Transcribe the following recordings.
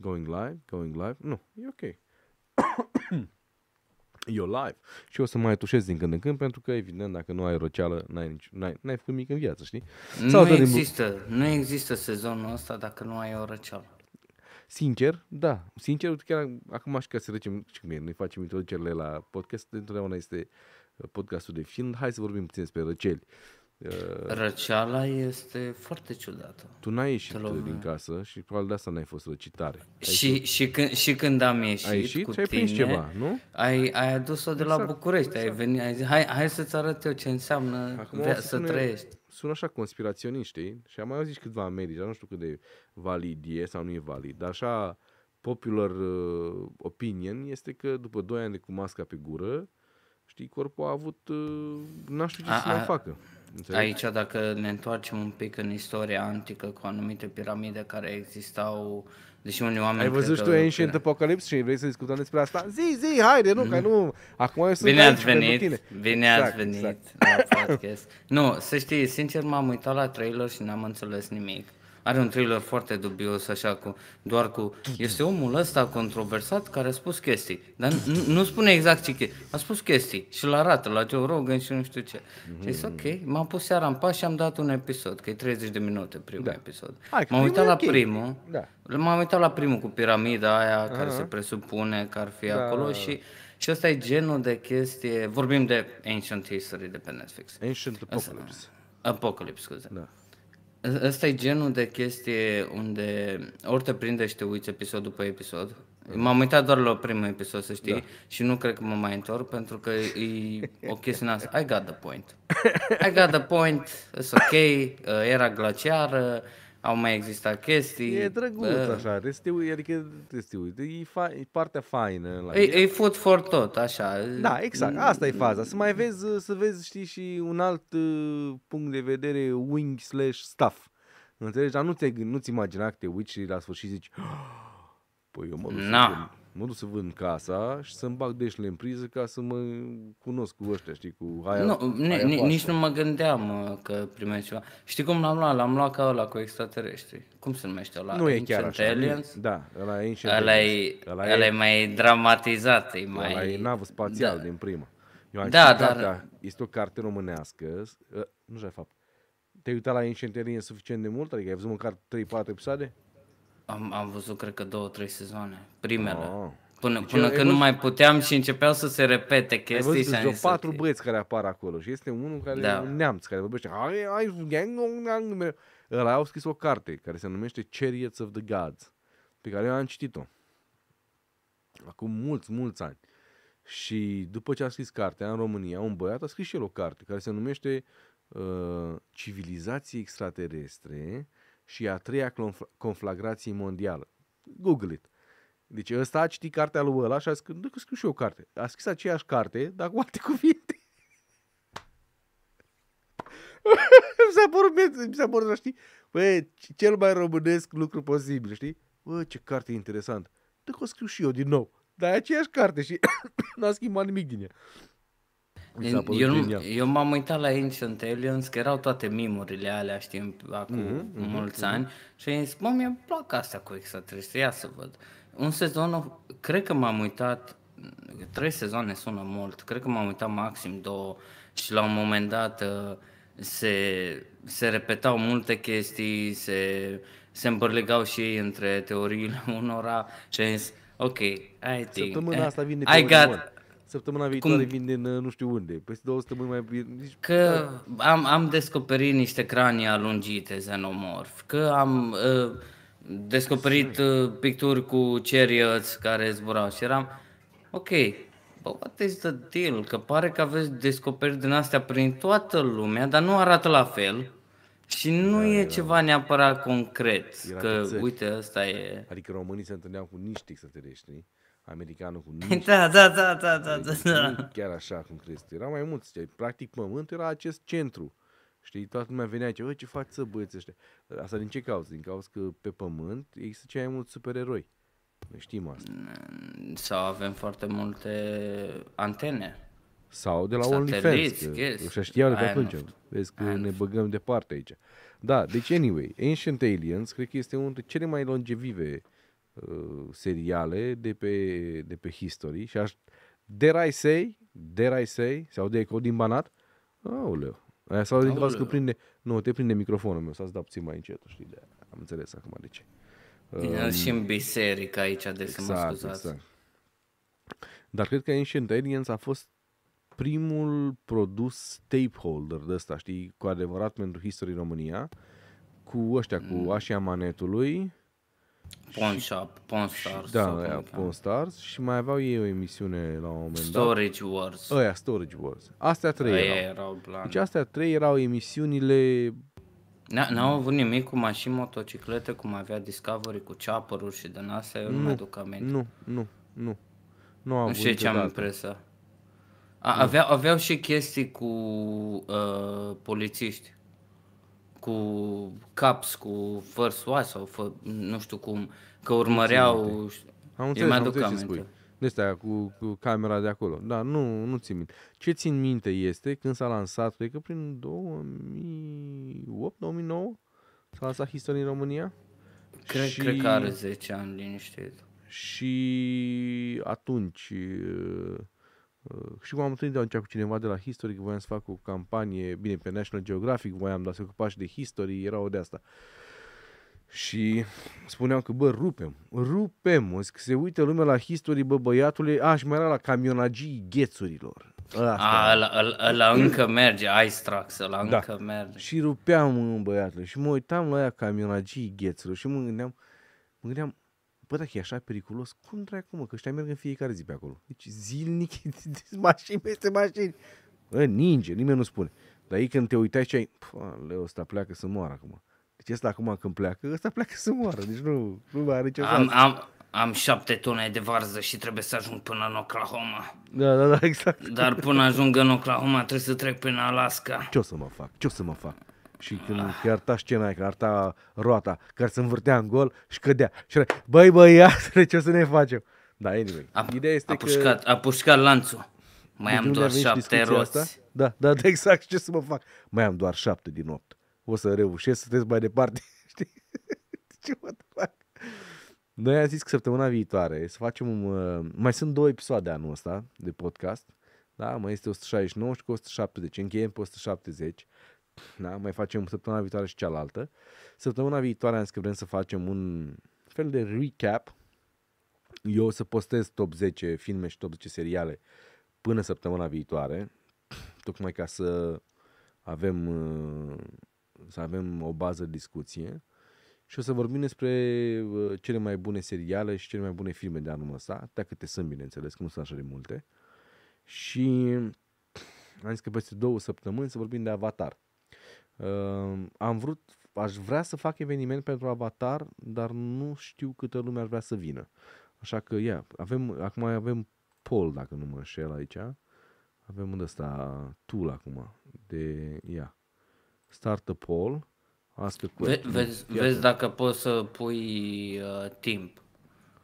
Going live, going live. Nu, e ok. eu live și o să mai tușez din când în când pentru că evident dacă nu ai roceală n-ai, nici, n-ai, n-ai făcut nimic în viață, știi? Sau nu există, din... nu există sezonul ăsta dacă nu ai o răceală. Sincer, da. Sincer, chiar acum și ca să trecem, și cum e, noi facem introducerile la podcast, întotdeauna este uh, podcastul de film, hai să vorbim puțin despre răceli. Uh, Uh, Răceala este foarte ciudată. Tu n-ai ieșit din casă și probabil de asta n-ai fost recitare. Ai și, fost... și, când, și când am ieșit, ai ieșit cu și ai tine, ceva, nu? Ai, ai adus-o de exact, la București, exact. ai venit, ai zis, hai, hai să-ți arăt eu ce înseamnă Acum să sună, trăiești. Sună așa conspiraționiști, știi? Și am mai auzit câtva medici, nu știu cât de valid e sau nu e valid, dar așa popular uh, opinion este că după 2 ani de cu masca pe gură, știi, corpul a avut, uh, n aș știu ce a, să mai facă. Înțeleg? Aici, dacă ne întoarcem un pic în istoria antică cu anumite piramide care existau, deși unii oameni... Ai văzut tu Ancient Apocalypse și vrei să discutăm despre asta? Zi, zi, haide, nu, mm. că mm-hmm. nu... Acum eu sunt bine ați venit, bine exact, ați venit exact. la da, podcast. nu, să știi, sincer m-am uitat la trailer și n-am înțeles nimic. Are un trailer foarte dubios, așa, cu, doar cu... Este omul ăsta controversat care a spus chestii, dar nu, spune exact ce chestii. A spus chestii și l arată la Joe Rogan și nu știu ce. Mm-hmm. ok, m-am pus seara în pas și am dat un episod, că e 30 de minute primul da. episod. Hai, m-am uitat la okay. primul, da. m-am uitat la primul cu piramida aia Aha. care se presupune că ar fi da, acolo și... Și ăsta e genul de chestie, vorbim de Ancient History de pe Netflix. Ancient Apocalypse. Apocalypse, scuze. Da. Ă, ăsta e genul de chestie unde ori te prinde și te uiți episod după episod. M-am uitat doar la primul episod, să știi, da. și nu cred că mă mai întorc, pentru că e o chestie asta. I got the point. I got the point, it's ok, ă, era glaciară, au mai existat chestii. E drăguț uh, așa, restiu, adică restiu, e, fa- e partea faină. La e, e food for tot, așa. Da, exact, asta e faza, să mai vezi, să vezi, știi, și un alt uh, punct de vedere wing slash stuff. Înțelegi? Dar nu te, nu-ți imagina că te uiți și la sfârșit zici, ah, păi eu mă duc mă duc să vând casa și să-mi bag deșile în priză ca să mă cunosc cu ăștia, știi, cu aia. Nu, aia ni, nici nu mă gândeam că primești ceva. Știi cum l-am luat? L-am luat ca ăla cu extraterestri. Cum se numește ăla? Nu e chiar așa. Aliens? Da, ăla e Ancient ăla Aliens. e, ăla e, e mai dramatizat. E mai... Ăla e navă spațial da. din prima. Eu am da, dar... Cartea, este o carte românească, ă, nu știu de fapt. Te-ai uitat la Ancient Aliens suficient de mult? Adică ai văzut măcar 3-4 episoade? Am, am văzut, cred că, două, trei sezoane. Primele. Oh. Până, deci până când nu mai puteam și începeau să se repete chestii. Ai văzut, sunt patru băieți care apar acolo și este unul care da. un neamț care vorbește. Ai, ai, Ăla au scris o carte care se numește Chariots of the Gods, pe care eu am citit-o. Acum mulți, mulți ani. Și după ce a scris cartea în România, un băiat a scris și el o carte care se numește uh, Civilizații extraterestre uh, și a treia conflagrație mondială. Google it. Deci ăsta a citit cartea lui ăla și a zis că scriu și eu carte. A scris aceeași carte, dar cu alte cuvinte. mi s-a părut, mi s-a părut, să știi, bă, cel mai românesc lucru posibil, știi? Bă, ce carte interesant. Dacă o scriu și eu din nou. Dar e aceeași carte și n-a schimbat nimic din ea eu, eu m-am uitat la Ancient Aliens, că erau toate mimurile alea, știm, acum mm-hmm, mm-hmm, mulți mm-hmm. ani, și am zis, mă, mi-e plac asta cu extraterestri, ia să văd. Un sezon, cred că m-am uitat, trei sezoane sună mult, cred că m-am uitat maxim două și la un moment dat uh, se, se repetau multe chestii, se, se împărlegau și ei între teoriile unora și am zis, ok, I think, Săptămâna I, eh, asta vine I got, săptămâna viitoare Cum? vin din uh, nu știu unde, peste două săptămâni mai bine. Nici... Că am, am descoperit niște cranii alungite xenomorf, că am uh, descoperit uh, picturi cu chariots care zburau și eram, ok, bă, what is the deal? Că pare că aveți descoperiri din astea prin toată lumea, dar nu arată la fel. Și nu da, e era... ceva neapărat concret, era că uite, asta e... Adică românii se întâlneau cu niște extraterestri americanul cu nici. Da, da, da, da, da, da, da. Chiar așa cum crezi. Era mai mult, Practic pământul era acest centru. Știi, toată lumea venea aici, ce faci să băieți ăștia? Asta din ce cauză? Din cauza că pe pământ există cei mai mulți supereroi. Noi știm asta. Mm, sau avem foarte multe antene. Sau de la OnlyFans, că știau de pe atunci. Vezi că ne băgăm departe aici. Da, deci anyway, Ancient Aliens cred că este unul dintre cele mai longevive uh, uh, seriale de pe, de pe History și aș, dare I say, dare I say, se aude ecou din banat, Auleu. aia s a din că prinde, nu, te prinde microfonul meu, s-a dat puțin mai încet, știi, de am înțeles acum de ce. Um, și în biserică aici, de exact, mă scuzați. Exact. Dar cred că Ancient Aliens a fost primul produs stakeholder de ăsta, știi, cu adevărat pentru History România, cu ăștia, mm. cu Așia Manetului, Pawn Shop, Pawn Stars. Da, aia, Pawn Stars și mai aveau ei o emisiune la un moment dat. Storage Wars. Aia, Storage Wars. Astea trei aia erau. erau plan. Deci astea trei erau emisiunile N-au avut nimic cu mașini, motociclete, cum avea Discovery, cu chopper și de nasa, eu nu, nu aduc aminte. Nu, nu, nu. Nu, nu știu ce am impresa. aveau, aveau și chestii cu uh, polițiști cu caps, cu first watch sau fă, nu știu cum, că urmăreau... Am înțeles, am înțeles ce spui. De astea cu, cu camera de acolo. Da, nu, nu țin minte. Ce țin minte este când s-a lansat, cred că prin 2008-2009 s-a lansat History în România. Cred, și... cred că are 10 ani liniștit. Și atunci uh, și cum am întâlnit de atunci cu cineva de la History, că voiam să fac o campanie, bine, pe National Geographic voiam, dar se ocupa și de History, era o de asta. Și spuneam că, bă, rupem, rupem, o că se uită lumea la History, bă, băiatul, a, și mai era la camionagii ghețurilor. Asta. A, ăla, ăla, ăla încă merge, Istrax, ăla da. încă merge. Și rupeam băiatul și mă uitam la aia camionagii ghețurilor și mă gândeam, mă gândeam, Bă, dacă e așa periculos, cum dracu, mă, că ăștia merg în fiecare zi pe acolo. Deci zilnic, mașini peste mașini. Bă, ninge, nimeni nu spune. Dar ei când te uitai și ai, leu, ăsta pleacă să moară acum. Deci ăsta acum când pleacă, ăsta pleacă să moară. Deci nu, nu mai are nicio am, am, am șapte tone de varză și trebuie să ajung până în Oklahoma. Da, da, da, exact. Dar până ajung în Oklahoma trebuie să trec până Alaska. Ce o să mă fac? Ce o să mă fac? și când ah. arta scena aia, arta roata, care se învârtea în gol și cădea. Și era, băi iată, ce o să ne facem? Da, anyway. A, Ideea este a pușcat, că... a pușcat lanțul. Mai am doar șapte roți. Asta? Da, da, da, exact. Ce să mă fac? Mai am doar șapte din opt. O să reușesc să trec mai departe. Știi? ce mă fac? Noi am zis că săptămâna viitoare să facem... Uh, mai sunt două episoade anul ăsta de podcast. Da, mai este 169 și cu 170. Încheiem pe 170 da? mai facem săptămâna viitoare și cealaltă. Săptămâna viitoare am zis că vrem să facem un fel de recap. Eu o să postez top 10 filme și top 10 seriale până săptămâna viitoare, tocmai ca să avem, uh, să avem o bază de discuție și o să vorbim despre uh, cele mai bune seriale și cele mai bune filme de anul ăsta, dacă te sunt, bineînțeles, că nu sunt așa de multe. Și am zis că peste două săptămâni să vorbim de Avatar am vrut, aș vrea să fac eveniment pentru Avatar, dar nu știu câtă lume ar vrea să vină. Așa că, ia, avem, acum avem poll, dacă nu mă înșel aici. Avem unde ăsta tool acum, de, ia, start a poll. Ve- vezi, vezi dacă poți să pui uh, timp.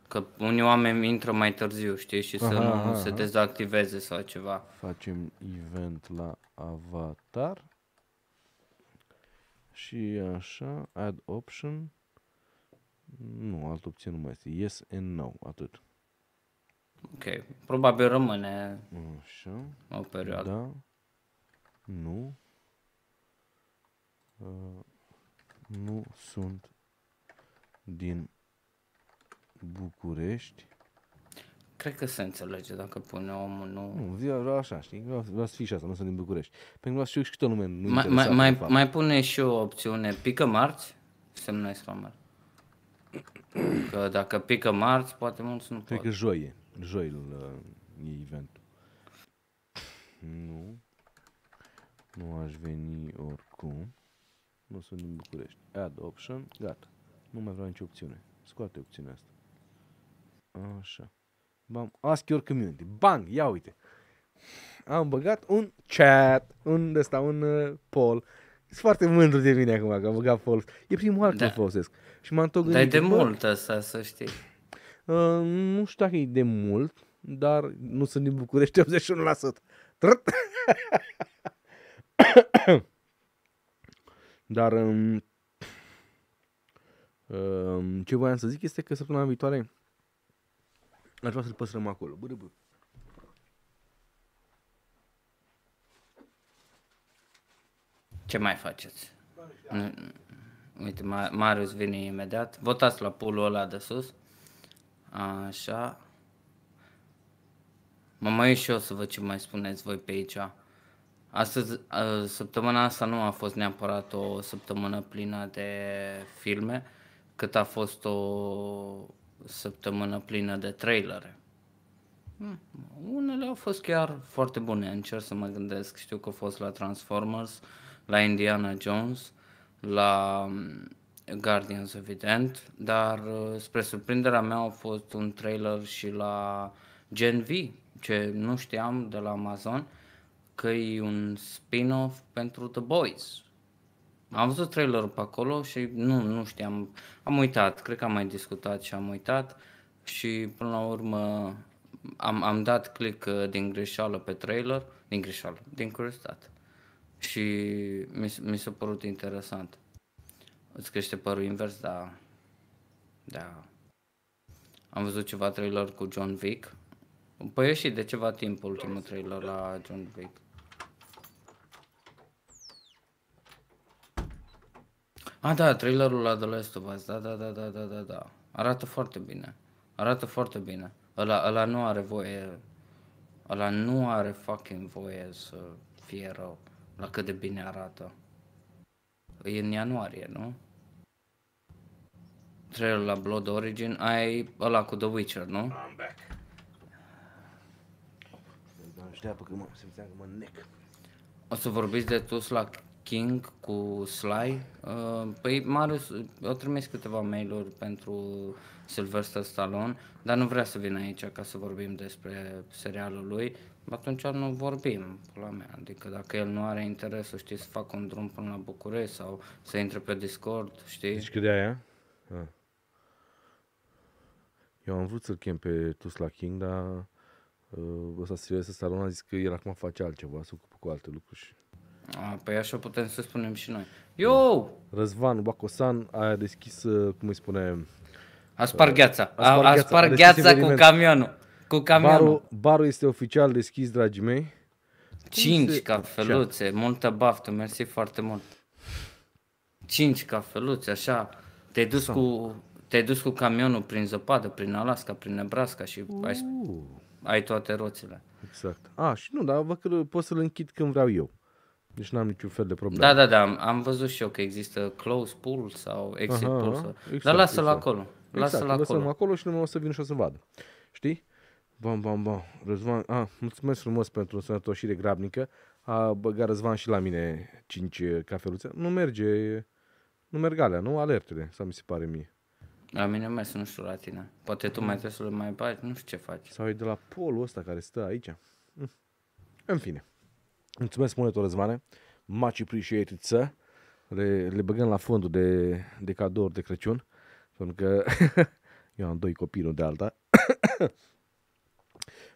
Că unii oameni intră mai târziu, știi, și aha, să aha, nu aha. se dezactiveze sau ceva. Facem event la avatar și așa, add option, nu, alt opțiune nu mai este, yes and no, atât. Ok, probabil rămâne așa, o perioadă. Da, nu, uh, nu sunt din București, Cred că se înțelege dacă pune omul, nu... Nu, vreau așa, știi? Vreau, vreau să fii și asta, nu sunt din București. Pentru că știu și câte lume nu mai, mai, mai, mai pune și o opțiune, pică marți, semnul exclamare. Că dacă pică marți, poate mulți nu Cred pot. că joi e, joi uh, e eventul. Nu. Nu aș veni oricum. Nu sunt din București. Add option, gata. Nu mai vreau nicio opțiune. Scoate opțiunea asta. Așa. Bam, ask your community. Bang, ia uite. Am băgat un chat, un ăsta, un uh, poll. Sunt foarte mândru de mine acum că am băgat poll. E primul oară da. când folosesc. Și m-am tot gândit. Dar e de mult asta, să știi. Uh, nu știu dacă e de mult, dar nu sunt din București 81%. Trăt! dar um, um, ce voiam să zic este că săptămâna viitoare Aș vrea să-l păstrăm acolo. Bă, bă. Ce mai faceți? Uite, Marius vine imediat. Votați la pulul ăla de sus. Așa. Mă mai și eu să văd ce mai spuneți voi pe aici. Astăzi, săptămâna asta nu a fost neapărat o săptămână plină de filme, cât a fost o săptămână plină de trailere. Hmm. Unele au fost chiar foarte bune, încerc să mă gândesc. Știu că au fost la Transformers, la Indiana Jones, la mm, Guardians, evident, dar uh, spre surprinderea mea au fost un trailer și la Gen V, ce nu știam de la Amazon, că e un spin-off pentru The Boys, am văzut trailerul pe acolo și nu, nu știam. Am uitat, cred că am mai discutat și am uitat. Și până la urmă am, am dat click uh, din greșeală pe trailer, din greșeală, din curiozitate. Și mi, mi s-a părut interesant. Îți crește părul invers, da, Da. Am văzut ceva trailer cu John Wick. Păi și de ceva timp ultimul trailer la John Wick. Ah, da, trailerul la The Last of Us, da, da, da, da, da, da, da. Arată foarte bine. Arată foarte bine. Ăla, ăla nu are voie, ăla nu are fucking voie să fie rău la cât de bine arată. E în ianuarie, nu? Trailer la Blood Origin, ai ăla cu The Witcher, nu? O să vorbiți de la King cu Sly. Uh, păi Marius, eu trimis câteva mail-uri pentru Sylvester Stallone, dar nu vrea să vină aici ca să vorbim despre serialul lui, atunci nu vorbim, pula mea. Adică dacă el nu are interes să știi să facă un drum până la București sau să intre pe Discord, știi? Deci cât de aia? Ah. Eu am vrut să-l chem pe Tusla King, dar uh, ăsta Sylvester Stallone a zis că el acum face altceva, se ocupă cu alte lucruri și a, păi așa putem să spunem și noi. Yo. Răzvan Bacosan a deschis, uh, cum îi spune... A spart gheața. A, a, a spart gheața cu camionul. Cu camionul. Barul, barul este oficial deschis, dragii mei. se... cafeluțe, așa. multă baftă, mersi foarte mult. Cinci cafeluțe, așa. Te-ai dus, cu, te-ai dus cu camionul prin zăpadă, prin Alaska, prin Nebraska și ai, ai toate roțile. Exact. A, și nu, dar văd că pot să-l închid când vreau eu. Deci n-am niciun fel de problemă. Da, da, da, am văzut și eu că există close pool sau exit aha, pool. Sau... Exact, Dar lasă-l exact. acolo. Exact, lasă-l acolo. acolo și numai o să vin și o să vadă. Știi? Bam, bam, bam. Răzvan, ah, mulțumesc frumos pentru sănătoșire grabnică. A băgat Răzvan și la mine 5 eh, cafeluțe. Nu merge, nu merg alea, nu? Alertele, sau mi se pare mie. La mine mai sunt, nu știu, la tine. Poate tu mai trebuie să le mai bagi, nu știu ce faci. Sau e de la polul ăsta care stă aici. Hm. În fine. Mulțumesc mult, Răzvane. Much appreciated, sir. Le, le băgăm la fondul de, de cadouri de Crăciun, pentru că eu am doi copii, nu de alta.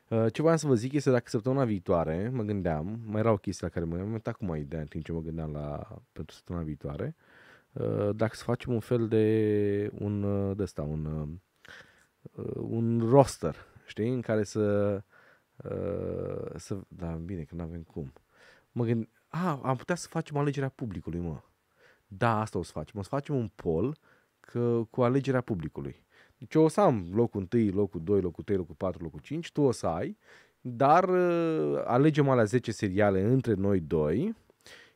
Uh, ce voiam să vă zic este dacă săptămâna viitoare mă gândeam, mai erau chestii la care mă gândeam, acum mai ideea în timp ce mă gândeam la, pentru săptămâna viitoare, uh, dacă să facem un fel de un, uh, de asta, un, un roster, știi, în care să, să da, bine, că nu avem cum, mă gând, a, am putea să facem alegerea publicului, mă. Da, asta o să facem. O să facem un pol că, cu alegerea publicului. Deci eu o să am locul 1, locul 2, locul 3, locul 4, locul 5, tu o să ai, dar ă, alegem alea 10 seriale între noi doi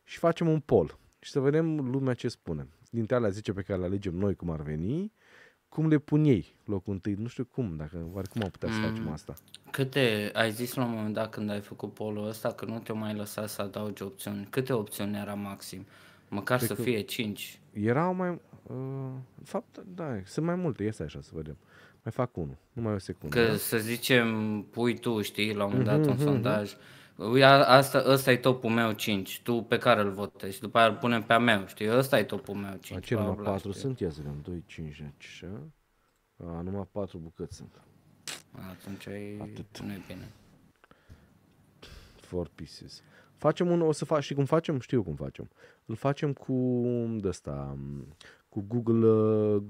și facem un pol și să vedem lumea ce spune. Dintre alea 10 pe care le alegem noi cum ar veni, uh, cum le pun ei locul întâi. Nu știu cum, dacă oarecum au putea să facem mm. asta. Câte, ai zis la un moment dat când ai făcut polul ăsta că nu te mai lăsa să adaugi opțiuni. Câte opțiuni era maxim? Măcar Cred să fie 5. Erau mai... Uh, în fapt, da, sunt mai multe. Este așa să vedem. Mai fac unul, numai o secundă. Că da? să zicem, pui tu, știi, la un moment dat mm-hmm, un mhm, mhm. sondaj. Mm-hmm Asta, asta e topul meu 5, tu pe care îl votezi, după aia îl punem pe a meu, știi, ăsta e topul meu 5. Ce numai 4 știu. sunt? Ia să vedem, 2, 5, 6, a, numai 4 bucăți sunt. Atunci ai... Atât. nu e bine. 4 pieces. Facem un, o să fac, și cum facem? Știu cum facem. Îl facem cu, de asta, cu Google, uh,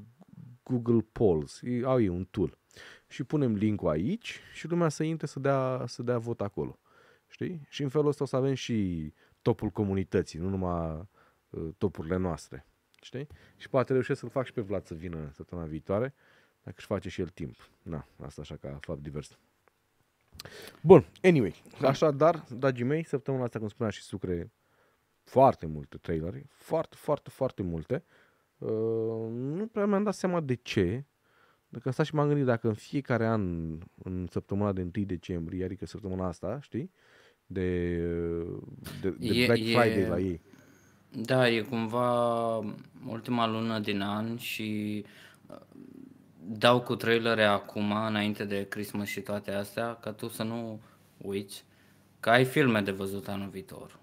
Google Polls. Au ei un tool. Și punem linkul aici și lumea să intre să dea, să dea vot acolo. Știi? Și în felul ăsta o să avem și topul comunității, nu numai uh, topurile noastre. Știi? Și poate reușesc să-l fac și pe Vlad să vină săptămâna viitoare, dacă își face și el timp. Na, asta așa ca fapt divers. Bun, anyway, așadar, dragii mei, săptămâna asta, cum spunea și Sucre, foarte multe trailere, foarte, foarte, foarte multe. Uh, nu prea mi-am dat seama de ce, dacă asta și m-am gândit dacă în fiecare an, în săptămâna de 1 decembrie, adică săptămâna asta, știi, uh, de, de, de e, Black Friday e, la ei. Da, e cumva ultima lună din an și uh, dau cu trailere acum, înainte de Christmas și toate astea, ca tu să nu uiți că ai filme de văzut anul viitor.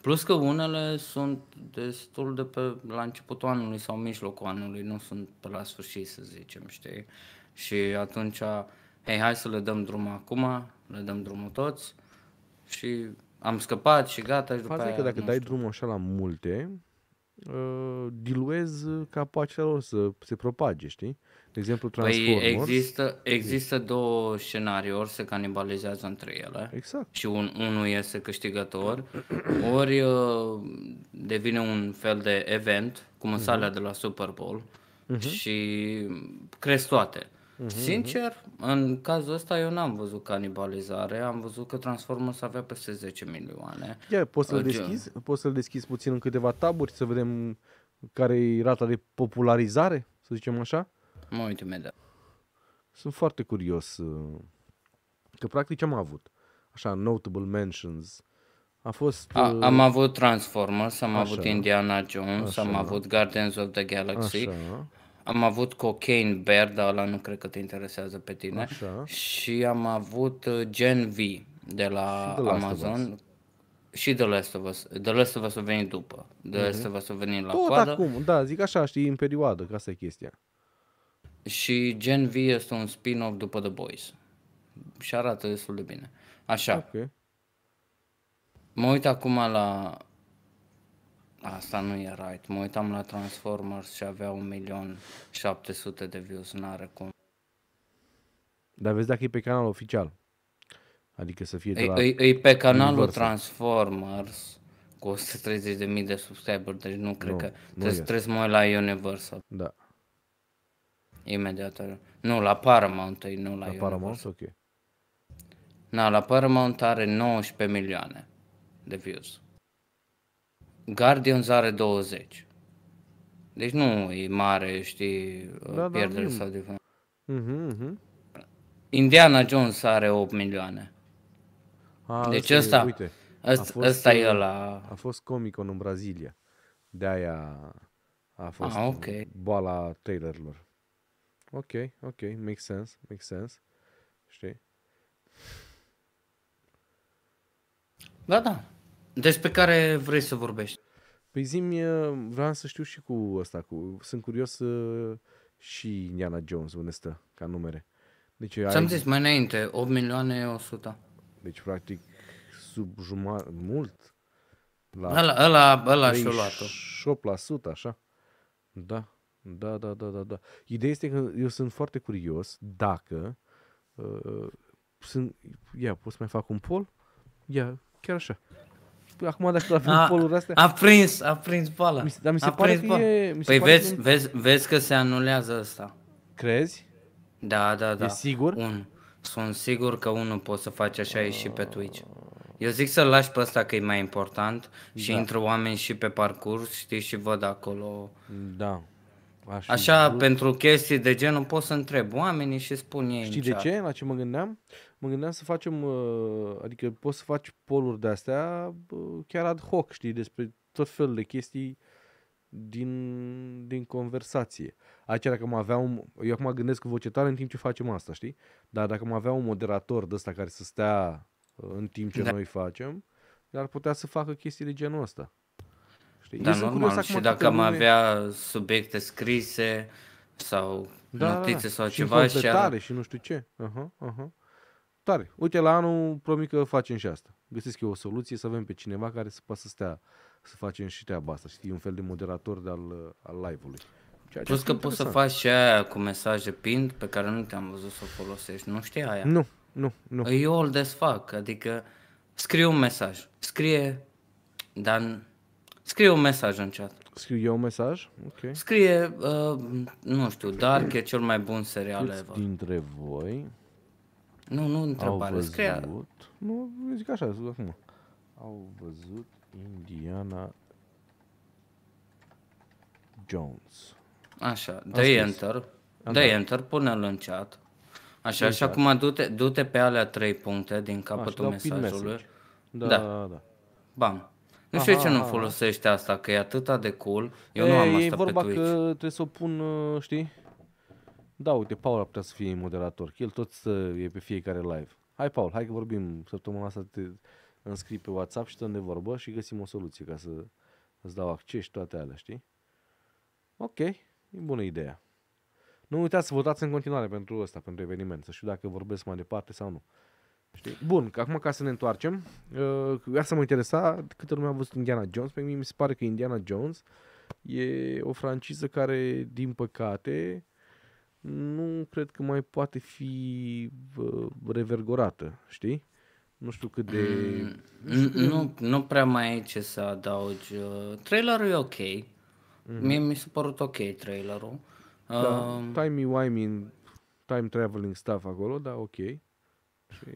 Plus că unele sunt destul de pe la începutul anului sau mijlocul anului, nu sunt pe la sfârșit, să zicem, știi? Și atunci, hei, hai să le dăm drum acum, le dăm drumul toți, și am scăpat și gata și după Faza aia, că dacă dai drumul așa la multe, uh, ă, diluez capacitatea lor să se propage, știi? De exemplu, păi Transformers. Păi există, există două scenarii, ori se canibalizează între ele exact. și un, unul este câștigător, ori uh, devine un fel de event, cum în uh-huh. Mhm. sala de la Super Bowl, uh-huh. și cresc toate. Mhm. Sincer, în cazul ăsta eu n-am văzut canibalizare, am văzut că Transformers avea peste 10 milioane. Ia, poți să-l deschizi? Poți să-l deschizi puțin în câteva taburi să vedem care e rata de popularizare, să zicem așa? Mă uit imediat. Sunt foarte curios uh, că practic am avut așa notable mentions. A fost a, uh... am avut Transformers, am așa, avut Indiana Jones, așa, am avut Guardians of the Galaxy, așa. Am avut Cocaine Bear, dar ăla nu cred că te interesează pe tine. Așa. Și am avut uh, Gen V de la și de Amazon. Last și The Last of Us. The Last of Us a venit după. The mhm. Last of Us a venit la Tot coadă. acum, da, zic așa, știi, în perioadă, că asta e chestia. Și Gen V este un spin-off după The Boys. Și arată destul de bine. Așa. Okay. Mă uit acum la Asta nu e right. Mă uitam la Transformers și avea 1.700.000 de views, n-are cum. Dar vezi dacă e pe canal oficial. Adică să fie de la... E, e pe canalul Universal. Transformers cu 130.000 de subscriberi, deci nu cred nu, că... Nu trebuie, trebuie să mă la Universal. Da. Imediat. Nu, la Paramount e, nu la, la Universal. Paramount, ok. Na, la Paramount are 19 milioane de views. Guardians are 20. Deci nu e mare, știi, da, pierdere uh, da, sau de uh-huh, uh-huh. Indiana Jones are 8 milioane. A, deci ăsta, uite, ăsta, fost, ăsta e uh, ăla. A fost comic în Brazilia. De aia a ah, fost a, okay. Uh, boala trailerilor. Ok, ok, make sense, make sense. Știi? Da, da. Despre care vrei să vorbești? Păi zi eh, vreau să știu și cu ăsta, cu, sunt curios eh, și Indiana Jones, unde stă, ca numere. Deci, Ți-am ai... zis mai înainte, 8 milioane 100. Deci, practic, sub jumătate, mult. La ăla, ăla, ăla și-o luat 8%, așa. Da, da, da, da, da, da. Ideea este că eu sunt foarte curios dacă uh, sunt, ia, pot să mai fac un pol? Ia, chiar așa acum dacă l-avem a, polul astea... A prins, a prins boala. Mi se, dar mi se a pare că e... Mi se păi pare vezi, că... vezi, vezi că se anulează asta. Crezi? Da, da, da. E sigur? Un. Sunt sigur că unul poate să faci așa uh... și pe Twitch. Eu zic să-l lași pe ăsta că e mai important și da. intră oameni și pe parcurs, știi, și văd acolo. Da. Aș Așa, pentru chestii de genul, pot să întreb oamenii și spun ei. Știi de ce? La ce mă gândeam? mă gândeam să facem, uh, adică poți să faci poluri de-astea chiar ad hoc, știi, despre tot felul de chestii din, din conversație. Aici dacă mă aveam, eu acum gândesc voce tare în timp ce facem asta, știi? Dar dacă mă avea un moderator de ăsta care să stea uh, în timp ce da. noi facem, ar putea să facă chestii de genul ăsta. Știi? Da, Eu normal, și dacă am lume... avea subiecte scrise sau da, da, da. notițe sau și ceva și... Și nu știu ce. Uh-huh, uh-huh tare. Uite, la anul promit că facem și asta. Găsesc eu o soluție să avem pe cineva care să poată să stea, să facem și treaba asta. Știi, un fel de moderator de al, al live-ului. Ceea Plus că poți să faci și aia cu mesaje pind pe care nu te-am văzut să o folosești. Nu știi aia? Nu, nu, nu. Eu îl desfac, adică scrie un mesaj. Scrie, dar scrie un mesaj în chat. Scriu eu un mesaj? Ok. Scrie, uh, nu știu, Dark e cel mai bun serial Câți ever. dintre voi nu, nu întrebare, Au văzut, Nu, zic așa, zic acum. Au văzut Indiana Jones. Așa, dă enter, dă enter, pune-l în chat. Așa, așa cum acum du-te, du-te pe alea trei puncte din capătul așa, mesajului. Da, da, da, da. Bam. Nu știu ce nu folosește asta, că e atâta de cool. Eu e, nu am asta e vorba pe Twitch. că trebuie să o pun, uh, știi? Da, uite, Paul ar putea să fie moderator, el tot să e pe fiecare live. Hai, Paul, hai că vorbim săptămâna asta, te înscrii pe WhatsApp și stăm de vorbă și găsim o soluție ca să îți dau acces și toate alea, știi? Ok, e bună ideea. Nu uitați să votați în continuare pentru ăsta, pentru eveniment, să știu dacă vorbesc mai departe sau nu. Știi? Bun, că acum ca să ne întoarcem, uh, asta mă interesa câtă lumea a văzut Indiana Jones. Pe mine mi se pare că Indiana Jones e o franciză care, din păcate, nu cred că mai poate fi uh, revergorată, știi? Nu știu cât de... Mm, nu, nu prea mai e ce să adaugi. Uh, trailerul e ok. Mm-hmm. Mie mi s-a părut ok trailerul. Da, uh, um, timey-wimey, time traveling stuff acolo, da ok.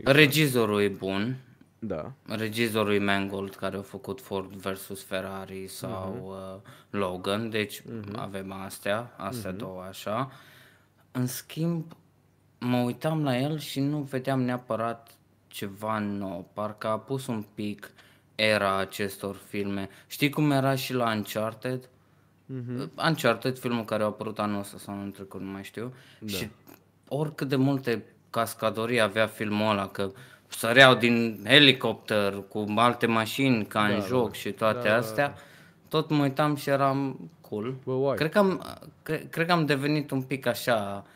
Regizorul e bun. Da. Regizorul Mangold care a făcut Ford versus Ferrari sau mm-hmm. uh, Logan, deci mm-hmm. avem astea, astea mm-hmm. două așa. Uh, în schimb, mă uitam la el și nu vedeam neapărat ceva nou, parcă a pus un pic era acestor filme. Știi cum era și la Uncharted? Mm-hmm. Uncharted, filmul care a apărut anul ăsta sau anul trecut, nu mai știu. Da. Și oricât de multe cascadorii avea filmul ăla, că săreau din helicopter cu alte mașini ca da, în joc da. și toate da, da astea, da. tot mă uitam și eram, cool. Bă, cred, că am, cre, cred că am devenit un pic așa,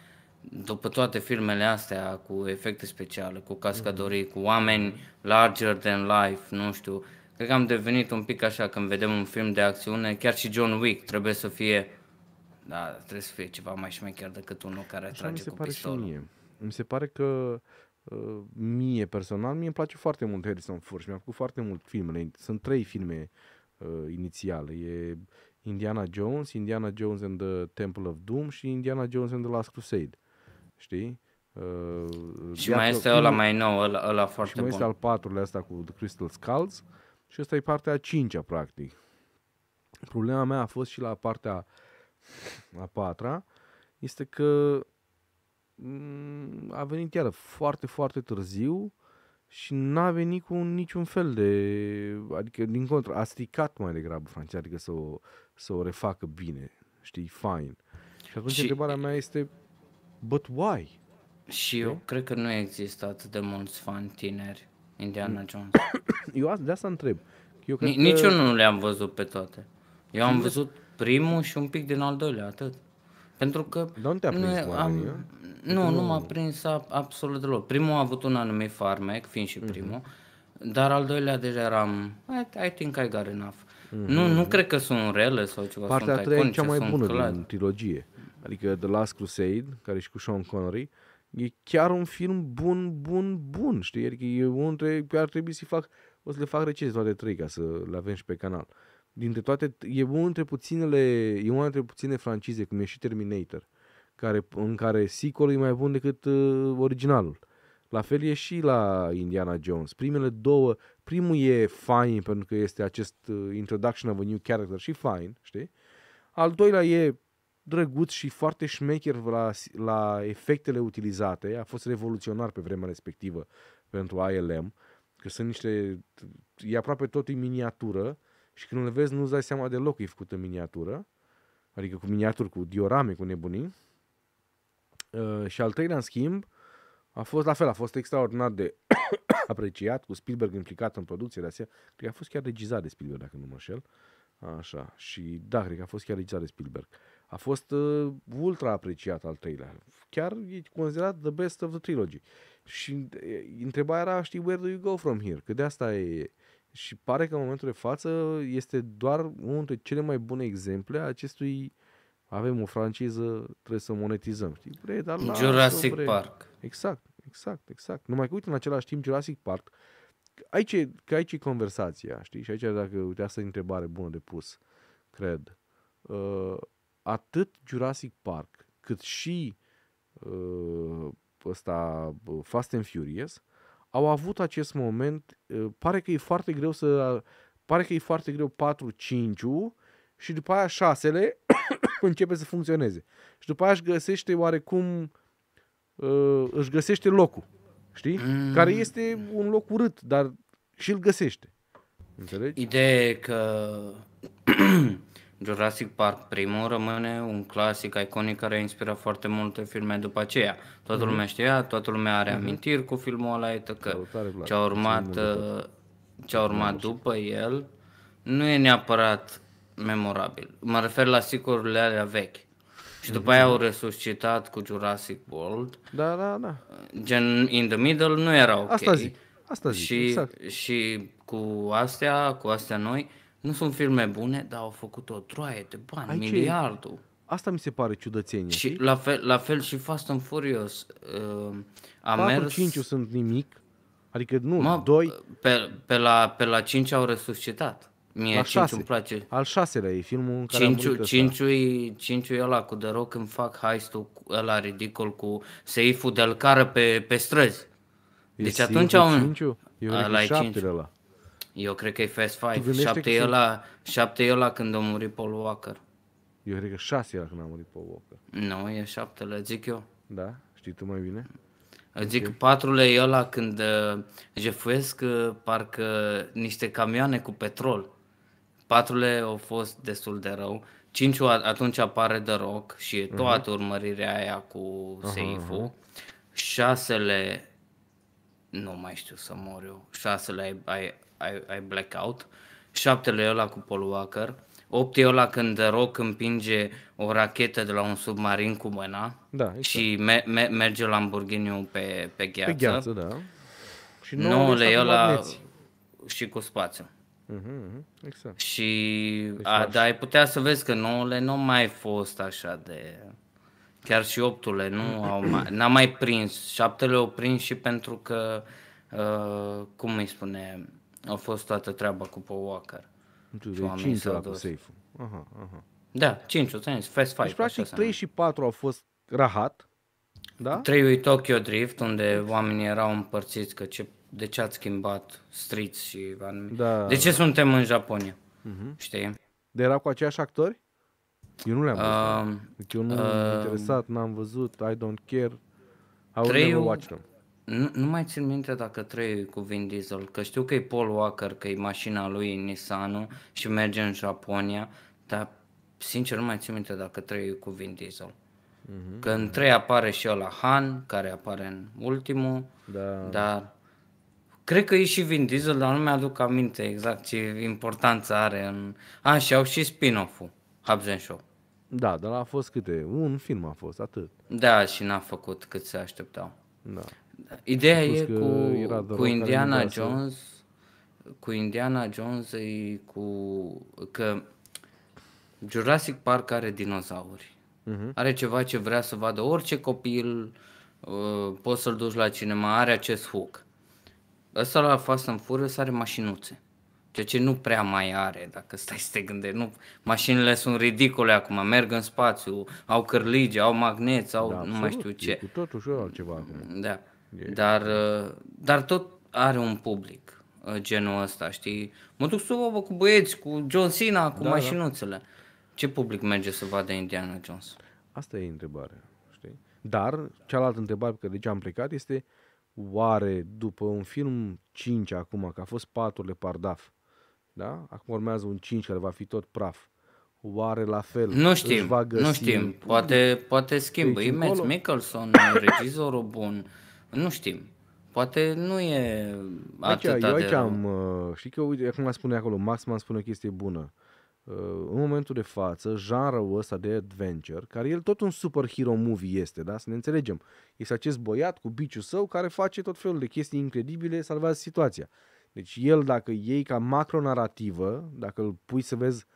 după toate filmele astea cu efecte speciale, cu cascadorii, mm-hmm. cu oameni larger than life, nu știu, cred că am devenit un pic așa când vedem un film de acțiune, chiar și John Wick trebuie să fie da, trebuie să fie ceva mai șmecher decât unul care așa trage mi se cu pare pistolul. Și mie. Mi se pare că uh, mie personal, mie îmi place foarte mult Harrison Ford și mi-a făcut foarte mult filmele. Sunt trei filme uh, inițiale. E Indiana Jones, Indiana Jones and the Temple of Doom și Indiana Jones and the Last Crusade. Știi? Uh, și mai este ăla mai nou, ăla, ăla foarte și mai bun. este al patrulea asta cu The Crystal Skulls și ăsta e partea a cincea, practic. Problema mea a fost și la partea a patra, este că mm, a venit iară foarte, foarte târziu și n-a venit cu niciun fel de... Adică, din contră, a stricat mai degrabă Franția, adică să o, să o refacă bine, știi, fain. Și atunci și, întrebarea mea este, but why? Și eu cred că nu există atât de mulți fani tineri Indiana Jones. eu de asta întreb. Eu cred Ni, că... eu nu le-am văzut pe toate. Eu am văzut primul și un pic din al doilea, atât. Pentru că Dar nu te-a prins am, nu, nu m-a prins absolut deloc. Primul a avut un anumit farmec, fiind și mhm. primul, uh-huh. dar al doilea deja eram, I, I think I got enough. Mm-hmm. Nu, nu cred că sunt rele sau ceva. Partea a treia e cea mai bună clar. din trilogie. Adică The Last Crusade, care și cu Sean Connery, e chiar un film bun, bun, bun, știi? Adică e unul dintre, ar trebui să fac, o să le fac recenzii toate trei ca să le avem și pe canal. Dintre toate, e unul dintre puținele, e unul dintre puține francize, cum e și Terminator, care, în care sequel e mai bun decât uh, originalul. La fel e și la Indiana Jones. Primele două, Primul e fain pentru că este acest uh, introduction of a new character și fain, știi? Al doilea e drăguț și foarte șmecher la, la efectele utilizate. A fost revoluționar pe vremea respectivă pentru ILM, că sunt niște... e aproape tot în miniatură și când îl vezi nu-ți dai seama deloc că e făcut în miniatură, adică cu miniaturi, cu diorame, cu nebunii. Uh, și al treilea, în schimb, uh, a fost la fel, a fost extraordinar de apreciat, cu Spielberg implicat în producție de asemenea. Cred că a fost chiar regizat de Spielberg, dacă nu mă înșel. Așa. Și da, cred că a fost chiar regizat de Spielberg. A fost uh, ultra apreciat al treilea. Chiar e considerat the best of the trilogy. Și e, întrebarea era, știi, where do you go from here? Că de asta e. Și pare că în momentul de față este doar unul dintre cele mai bune exemple a acestui uh, avem o franciză, trebuie să monetizăm, știi? Vrei, dar la Jurassic vrei. Park. Exact, exact, exact. Numai că uite, în același timp, Jurassic Park, aici e, că aici e conversația, știi? Și aici, dacă, uite, asta e întrebare bună de pus, cred. Uh, atât Jurassic Park, cât și uh, ăsta Fast and Furious, au avut acest moment, uh, pare că e foarte greu să, pare că e foarte greu 4-5-ul și după aia șasele, începe să funcționeze. Și după aia își găsește oarecum, uh, își găsește locul, știi? Mm. Care este un loc urât, dar și îl găsește. Înțelegi? Ideea e că Jurassic Park primul rămâne un clasic iconic care a inspirat foarte multe filme după aceea. Toată mm-hmm. lumea știa, toată lumea are mm-hmm. amintiri cu filmul ăla, e că ce-a urmat, ce-a urmat după el nu e neapărat memorabil. Mă refer la sicurile alea vechi. Și după aia au resuscitat cu Jurassic World. Da, da, da. Gen In the Middle nu era ok. Asta zic. Asta zic, și, exact. și cu astea, cu astea noi, nu sunt filme bune, dar au făcut o troaie de bani, Aici miliardul. E. Asta mi se pare ciudățenie. Și la fel, la fel și Fast and Furious. Uh, a 4, mers... 5 sunt nimic. Adică nu, Ma 2... Pe, pe, la, pe la 5 au resuscitat. Mie cinci îmi place. Al șaselea e filmul în care cinciu, am cinciu cinciu e ăla cu The Rock când fac heistul ăla ridicol cu seiful de cară pe, pe străzi. E deci atunci un... Cinciu? Eu cred că e șaptele ăla. Eu cred că e Fast Five. Șapte e, ăla, șapte e ăla când a murit Paul Walker. Eu cred că șase ăla când a murit Paul Walker. Nu, e șaptele, zic eu. Da? Știi tu mai bine? Zic okay. patrule e ăla când uh, jefuiesc uh, parcă niște camioane cu petrol patrule a fost destul de rău, cinciul atunci apare de Rock și e mhm. toată uh-huh. urmărirea aia cu uh-huh, Seifu, uh-huh. șasele, nu mai știu să mor eu, șasele ai, ai, ai, ai Blackout, șaptele e ăla cu Paul Walker, 8 e ăla când de Rock împinge o rachetă de la un submarin cu mâna da, exact. și me- me- merge Lamborghini pe, pe gheață. Pe gheață, da. Și nu e ăla și cu spațiu. Mhm, mhm, exact. Și deci, a, dar ai putea să vezi că nouăle nu au mai fost așa de... Chiar și optule nu au mai, n-a mai prins. Șaptele au prins și pentru că, uh, cum îi spune, a fost toată treaba cu Paul Walker. Tu la cu safe Aha, aha. Da, 5, o tenis, Fast Five. Deci, practic, 3 și 4 au fost rahat. Da? 3 Tokyo Drift, unde deci- oamenii erau împărțiți că ce de ce ați schimbat striți și anumite. Da. De ce suntem în Japonia? Uh-huh. Știi? De era cu aceiași actori? Eu nu le-am văzut. Uh, deci eu nu uh, am interesat, n-am văzut, I don't care. How treiul, watch them. Nu, nu mai țin minte dacă trei cu Vin Diesel, că știu că e Paul Walker, că e mașina lui Nissan și merge în Japonia, dar sincer nu mai țin minte dacă trei cu Vin Diesel. Mm-hmm. Că în trei apare și ăla Han, care apare în ultimul, da. dar Cred că e și Vin Diesel, dar nu mi-aduc aminte exact ce importanță are în... A, și au și spin-off-ul, Hubs and Show. Da, dar a fost câte? Un film a fost, atât. Da, și n-a făcut cât se așteptau. Da. Ideea e cu, cu Indiana Jones, să... cu Indiana Jones e cu, că Jurassic Park are dinozauri. Uh-huh. Are ceva ce vrea să vadă orice copil, uh, poți să-l duci la cinema, are acest hook. Ăsta la Fast and Furious are mașinuțe. Ceea ce nu prea mai are, dacă stai să te gândești. Nu, mașinile sunt ridicole acum, merg în spațiu, au cărlige, au magneți, au da, nu mai știu ce. Cu totul și altceva acum. Da. Dar, uh, dar tot are un public uh, genul ăsta, știi? Mă duc să vă cu băieți, cu John Cena, cu da, da. mașinuțele. Da. Ce public merge să vadă Indiana Jones? Asta e întrebarea, știi? Dar cealaltă întrebare pe care deja am plecat este uh, oare după un film 5 acum, că a fost 4 le pardaf, da? Acum urmează un 5 care va fi tot praf. Oare la fel? Nu știm, va găsi nu știm. Poate, poate schimbă. Deci, Mads Mickelson, regizorul bun. Nu știm. Poate nu e atât de Eu aici rău. am, uh, știi că uite, acum spune acolo, Maxman spune o chestie bună. Uh, în momentul de față, genre-ul ăsta de adventure, care el tot un superhero movie este, da? Să ne înțelegem. Este acest băiat cu biciul său care face tot felul de chestii incredibile, salvează situația. Deci el, dacă iei ca macronarativă, dacă îl pui să vezi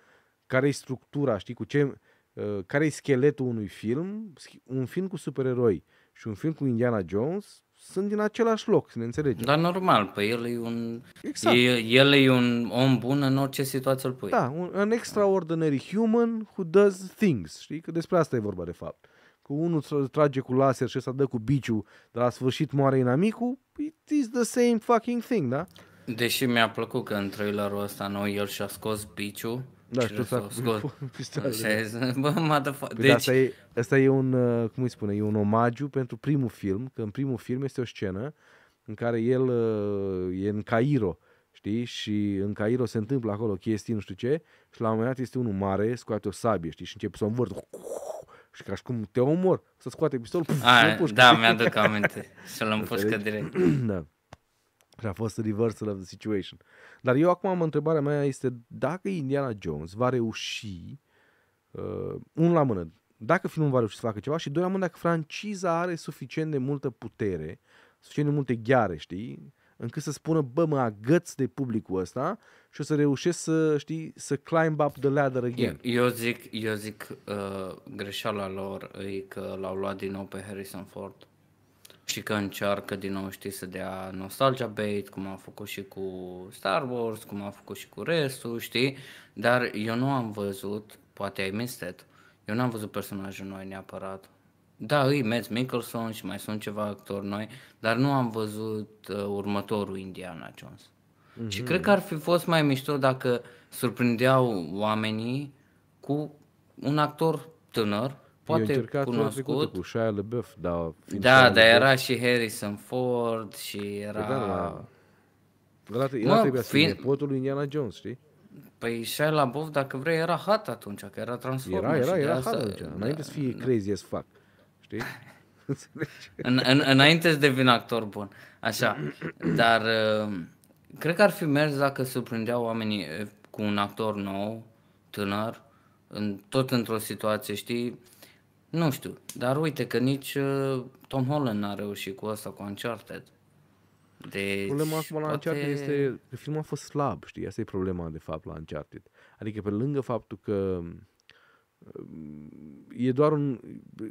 care e structura, știi, cu ce, uh, care e scheletul unui film, un film cu supereroi și un film cu Indiana Jones sunt din același loc, să ne înțelegem. Dar normal, păi el e un... Exact. E, el e un om bun în orice situație îl pui. Da, un an extraordinary human who does things, știi? Că despre asta e vorba de fapt. Că unul trage cu laser și să dă cu biciu, dar la sfârșit moare inamicul, it is the same fucking thing, da? Deși mi-a plăcut că în trailerul ăsta nou el și-a scos biciu da, și tot s-a scos. Bă, păi, Deci... Asta e, asta e un, uh, cum îi spune, e un omagiu pentru primul film, că în primul film este o scenă în care el uh, e în Cairo, știi? Și în Cairo se întâmplă acolo chestii, nu știu ce, și la un moment dat este unul mare, scoate o sabie, știi? Și începe să o învârte. Și ca și cum te omor, să scoate pistolul, puf, A, Da, mi-aduc aminte. Să-l împușcă direct. da. Și a fost reversal of the situation. Dar eu acum am întrebarea mea este dacă Indiana Jones va reuși, uh, unul la mână, dacă filmul va reuși să facă ceva și doi la mână dacă franciza are suficient de multă putere, suficient de multe gheare, știi, încât să spună, bă, mă agăț de publicul ăsta și o să reușesc să, știi, să climb up the ladder again. Eu, eu zic, eu zic uh, greșeala lor e că l-au luat din nou pe Harrison Ford și că încearcă din nou, știi, să dea nostalgia bait, cum a făcut și cu Star Wars, cum a făcut și cu restul, știi, dar eu nu am văzut, poate ai mistet, eu n-am văzut personajul noi neapărat. Da, îi Mads Mikkelsen și mai sunt ceva actori noi, dar nu am văzut uh, următorul Indiana Jones. Mm-hmm. Și mhm. cred că ar fi fost mai mișto dacă surprindeau oamenii cu un actor tânăr Poate Eu încercat cunoscut. cu Shia LaBeouf, dar... Da, Shia dar era și Harrison Ford și era... Păi da, da. Ăla, ăla trebuia fiind... să fie potul lui Indiana Jones, știi? Păi Shia LaBeouf, dacă vrei, era hat atunci, că era transformat. Era, era, era hat atunci, da, înainte să fie da. crazy as fuck, știi? în, în, înainte să devin actor bun, așa, dar uh, cred că ar fi mers dacă surprindeau oamenii uh, cu un actor nou, tânăr, în, tot într-o situație, știi, nu știu, dar uite că nici uh, Tom Holland n-a reușit cu asta, cu Uncharted. Deci, problema acum la Uncharted este că filmul a fost slab, știi? Asta e problema, de fapt, la Uncharted. Adică, pe lângă faptul că uh, e doar un...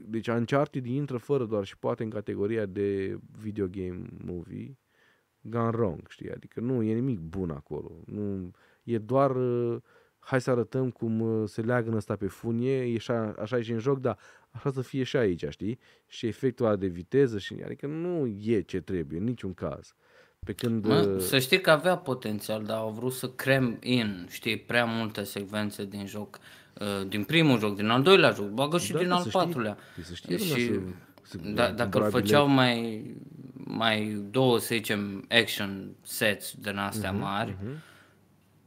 Deci Uncharted intră fără doar și poate în categoria de video game movie gone wrong, știi? Adică nu e nimic bun acolo. Nu, e doar... Uh, hai să arătăm cum uh, se leagă în ăsta pe funie, e așa, așa e și în joc, dar așa să fie și aici, știi? Și efectul ăla de viteză, și, adică nu e ce trebuie, în niciun caz. Pe când... Mă, uh, să știi că avea potențial, dar au vrut să crem in, știi, prea multe secvențe din joc, uh, din primul joc, din al doilea joc, bagă și da, din da, al patrulea. Să știi, păi și da, dacă îl făceau mai, mai două, să zicem, action sets din astea uh-huh, uh-huh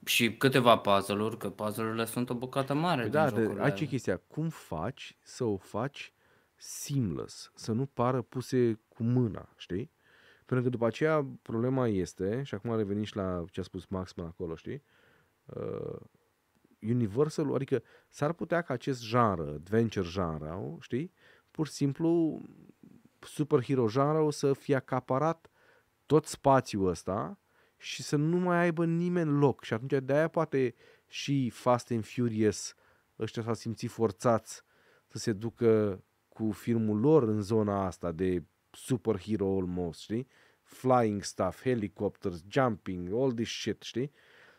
și câteva puzzle-uri, că puzzle-urile sunt o bucată mare păi da, de, aici e chestia, cum faci să o faci seamless, să nu pară puse cu mâna, știi? Pentru că după aceea problema este, și acum revenim și la ce a spus Max până acolo, știi? Uh, Universal, adică s-ar putea ca acest genre, adventure genre, știi? Pur și simplu superhero genre să fie acaparat tot spațiul ăsta și să nu mai aibă nimeni loc. Și atunci de aia poate și Fast and Furious ăștia s-au simțit forțați să se ducă cu filmul lor în zona asta de superhero almost, știi? Flying stuff, helicopters, jumping, all this shit, știi?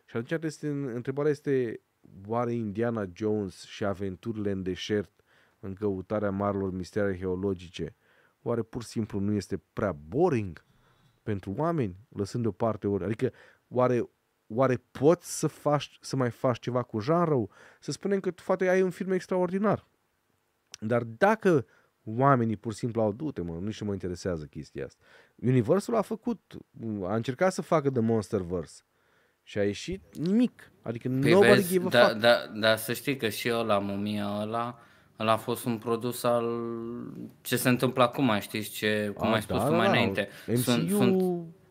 Și atunci este, întrebarea este oare Indiana Jones și aventurile în deșert în căutarea marilor mistere arheologice oare pur și simplu nu este prea boring? pentru oameni, lăsând deoparte ori. Adică, oare, oare poți să, faci, să mai faci ceva cu genre Să spunem că tu, poate ai un film extraordinar. Dar dacă oamenii pur și simplu au dute, mă, nu și mă interesează chestia asta. Universul a făcut, a încercat să facă The Monsterverse și a ieșit nimic. Adică păi nobody vezi, give a da, fuck. Da, da, să știi că și eu la mumia ăla Ăla a fost un produs al ce se întâmplă acum, știți ce, cum a, ai spus da, tu mai da, da înainte. MCU sunt, sunt,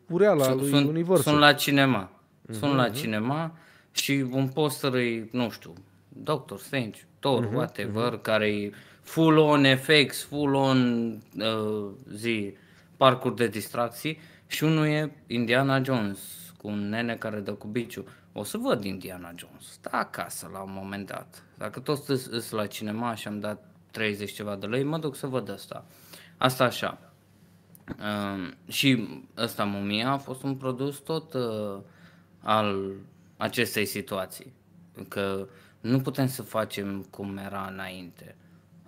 ureala lui sunt, Sunt la cinema. Uh-huh. Sunt la mhm. cinema și un poster îi, nu știu, Doctor Strange, Thor, uh-huh, whatever, uh-huh. care e full on effects, full on uh, zi, parcuri de distracții și unul e Indiana Jones cu un nene care dă cu biciu o să văd Indiana Jones. Sta acasă la un moment dat. Dacă tot sunt la cinema și am dat 30 ceva de lei, mă duc să văd asta. Asta așa. Uh, și ăsta Mumia a fost un produs tot uh, al acestei situații. Că nu putem să facem cum era înainte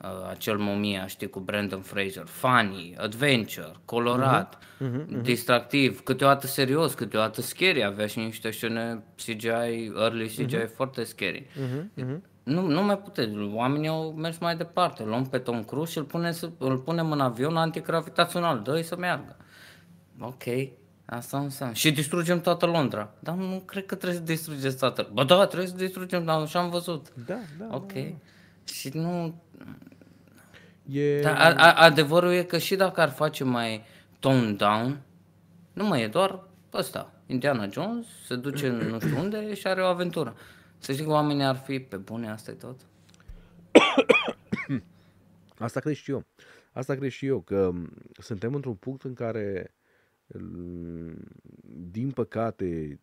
uh, acel momia, știi, cu Brandon Fraser, funny, adventure, colorat, uh-huh, uh-huh, uh-huh. distractiv, câteodată serios, câteodată scary, avea și niște scene CGI, early CGI uh-huh. Mhm. foarte scary. Uh-huh, uh-huh. Nu, nu mai puteți, oamenii au mers mai departe, luăm pe Tom Cruise și îl, pune, îl punem în avion anticravitațional, dă să meargă. Ok, Asta înseamnă. Și distrugem toată Londra. Dar nu cred că trebuie să distrugem toată. Bă, da, trebuie să distrugem, dar așa am văzut. Da, da. Ok. Da, da. Și nu... E... Dar a, a, adevărul e că și dacă ar face mai tone down, nu mai e doar ăsta. Indiana Jones se duce nu știu unde și are o aventură. Să știi că oamenii ar fi pe bune, asta e tot. Asta cred și eu. Asta cred și eu, că suntem într-un punct în care, din păcate,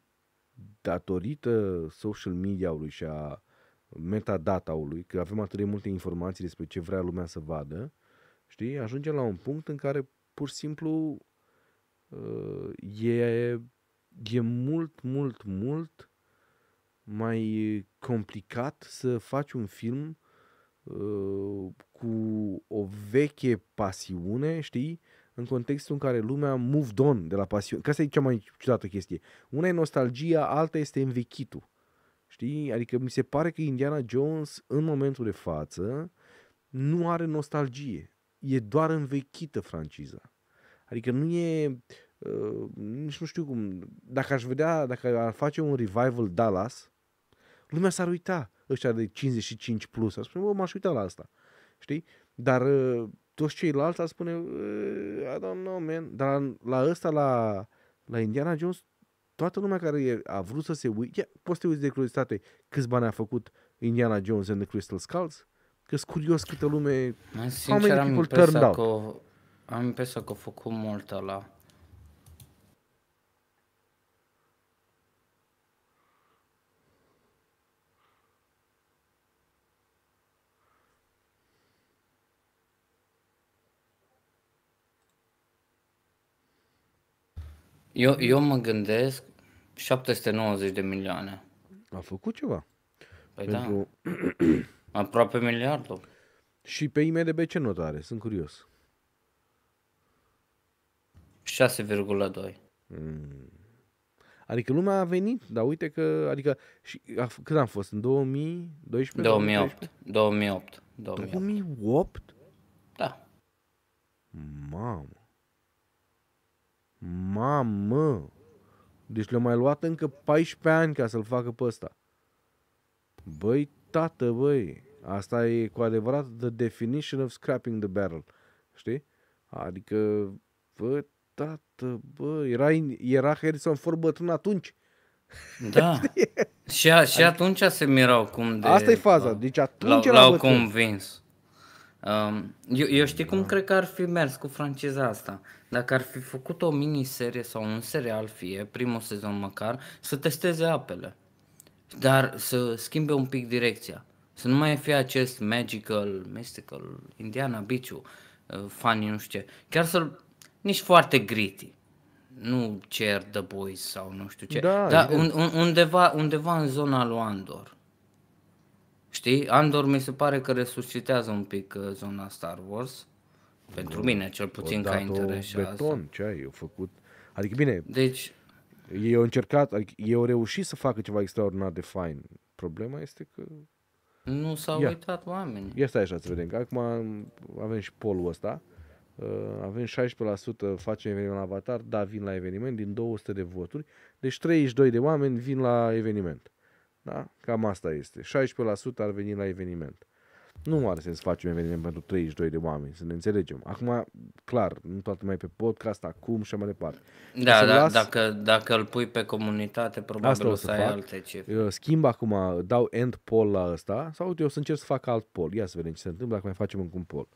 datorită social media-ului și a metadata-ului, că avem atât de multe informații despre ce vrea lumea să vadă, știi, ajunge la un punct în care pur și simplu uh, e, e mult, mult, mult mai complicat să faci un film uh, cu o veche pasiune, știi, în contextul în care lumea moved on de la pasiune. Că asta e cea mai ciudată chestie. Una e nostalgia, alta este învechitul. Știi? Adică mi se pare că Indiana Jones în momentul de față nu are nostalgie. E doar învechită franciza. Adică nu e... Uh, nici nu știu cum... Dacă aș vedea, dacă ar face un revival Dallas, lumea s-ar uita. Ăștia de 55 plus. Ar spune, bă, m-aș uita la asta. Știi? Dar uh, toți ceilalți ar spune, I don't know, man. Dar la ăsta, la, la Indiana Jones, toată lumea care a vrut să se uite, poți să te uiți de curiozitate câți bani a făcut Indiana Jones and the Crystal Skulls, că sunt curios câtă lume, Sincer, Am impresia că a făcut mult la Eu, eu mă gândesc 790 de milioane. A făcut ceva. Păi Pentru... da. Aproape miliardul. Și pe IMDB ce notă are? Sunt curios. 6,2. Mm. Adică lumea a venit, dar uite că, adică, și, a, când am fost? În 2012? 2008. 2008. 2008. 2008? Da. Mamă. Mamă! Deci le-a mai luat încă 14 ani ca să-l facă pe ăsta. Băi, tată, băi, asta e cu adevărat the definition of scrapping the barrel. Știi? Adică, bă, tată, bă, era, era Harrison Ford bătrân atunci. Da. și, a, și adică atunci se mirau cum de... Asta e faza. Deci atunci l-au, l-au convins. Eu, eu știi cum da. cred că ar fi mers cu franciza asta? Dacă ar fi făcut o miniserie sau un serial, fie primul sezon măcar, să testeze apele. Dar să schimbe un pic direcția. Să nu mai fie acest magical, mystical, Indiana biciu, uh, fanii nu știu ce. Chiar să-l... nici foarte gritty. Nu cer The Boys sau nu știu ce. Da, dar un, un, undeva, undeva în zona lui Andor. Știi, Andor mi se pare că resuscitează un pic uh, zona Star Wars. Pentru Bun. Da. mine, cel puțin, ca interes. beton, asta. ce ai, eu făcut. Adică, bine, deci, ei au încercat, adică ei au reușit să facă ceva extraordinar de fain. Problema este că... Nu s-au Ia. uitat oamenii. Ia stai așa să vedem, că acum avem și polul ăsta. Uh, avem 16% facem eveniment la avatar, da, vin la eveniment din 200 de voturi. Deci 32 de oameni vin la eveniment. Da? Cam asta este. 16% ar veni la eveniment. Nu are sens să facem eveniment pentru 32 de oameni, să ne înțelegem. Acum, clar, nu toată mai pe podcast, acum și mai departe. Da, deci da las... dacă, dacă îl pui pe comunitate, probabil Asta o să, o să ai fac. alte cifre. Schimb acum, dau end poll la ăsta sau eu o să încerc să fac alt poll. Ia să vedem ce se întâmplă dacă mai facem încă un poll.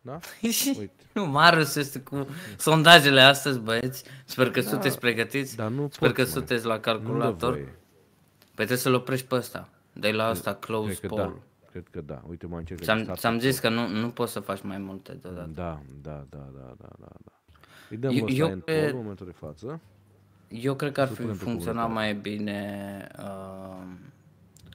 Da? Uite. nu, Marius este cu sondajele astăzi, băieți. Sper că da, sunteți pregătiți. Dar nu Sper pot, că mai. sunteți la calculator. Nu Păi trebuie să-l oprești pe ăsta. Dai la asta close cred că Da. Cred că da. Uite, mă încerc. Ți-am, ți-am zis că nu, nu poți să faci mai multe deodată. Da, da, da, da, da, da. da. Îi dăm eu, eu pe... în momentul de față. Eu cred că ar fi funcționat mai bine uh,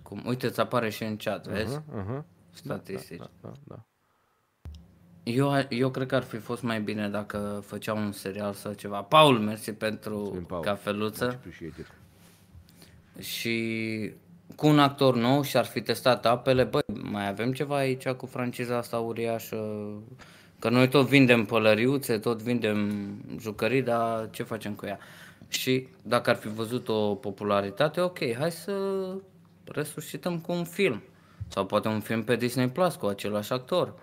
cum, uite, îți apare și în chat, uh-huh, vezi? Uh-huh. Statistici. Da, da, da, da, da. Eu, eu cred că ar fi fost mai bine dacă făceam un serial sau ceva. Paul, mersi pentru Paul. cafeluță și cu un actor nou și ar fi testat apele, băi, mai avem ceva aici cu franciza asta uriașă, că noi tot vindem pălăriuțe, tot vindem jucării, dar ce facem cu ea? Și dacă ar fi văzut o popularitate, ok, hai să resuscităm cu un film. Sau poate un film pe Disney Plus cu același actor.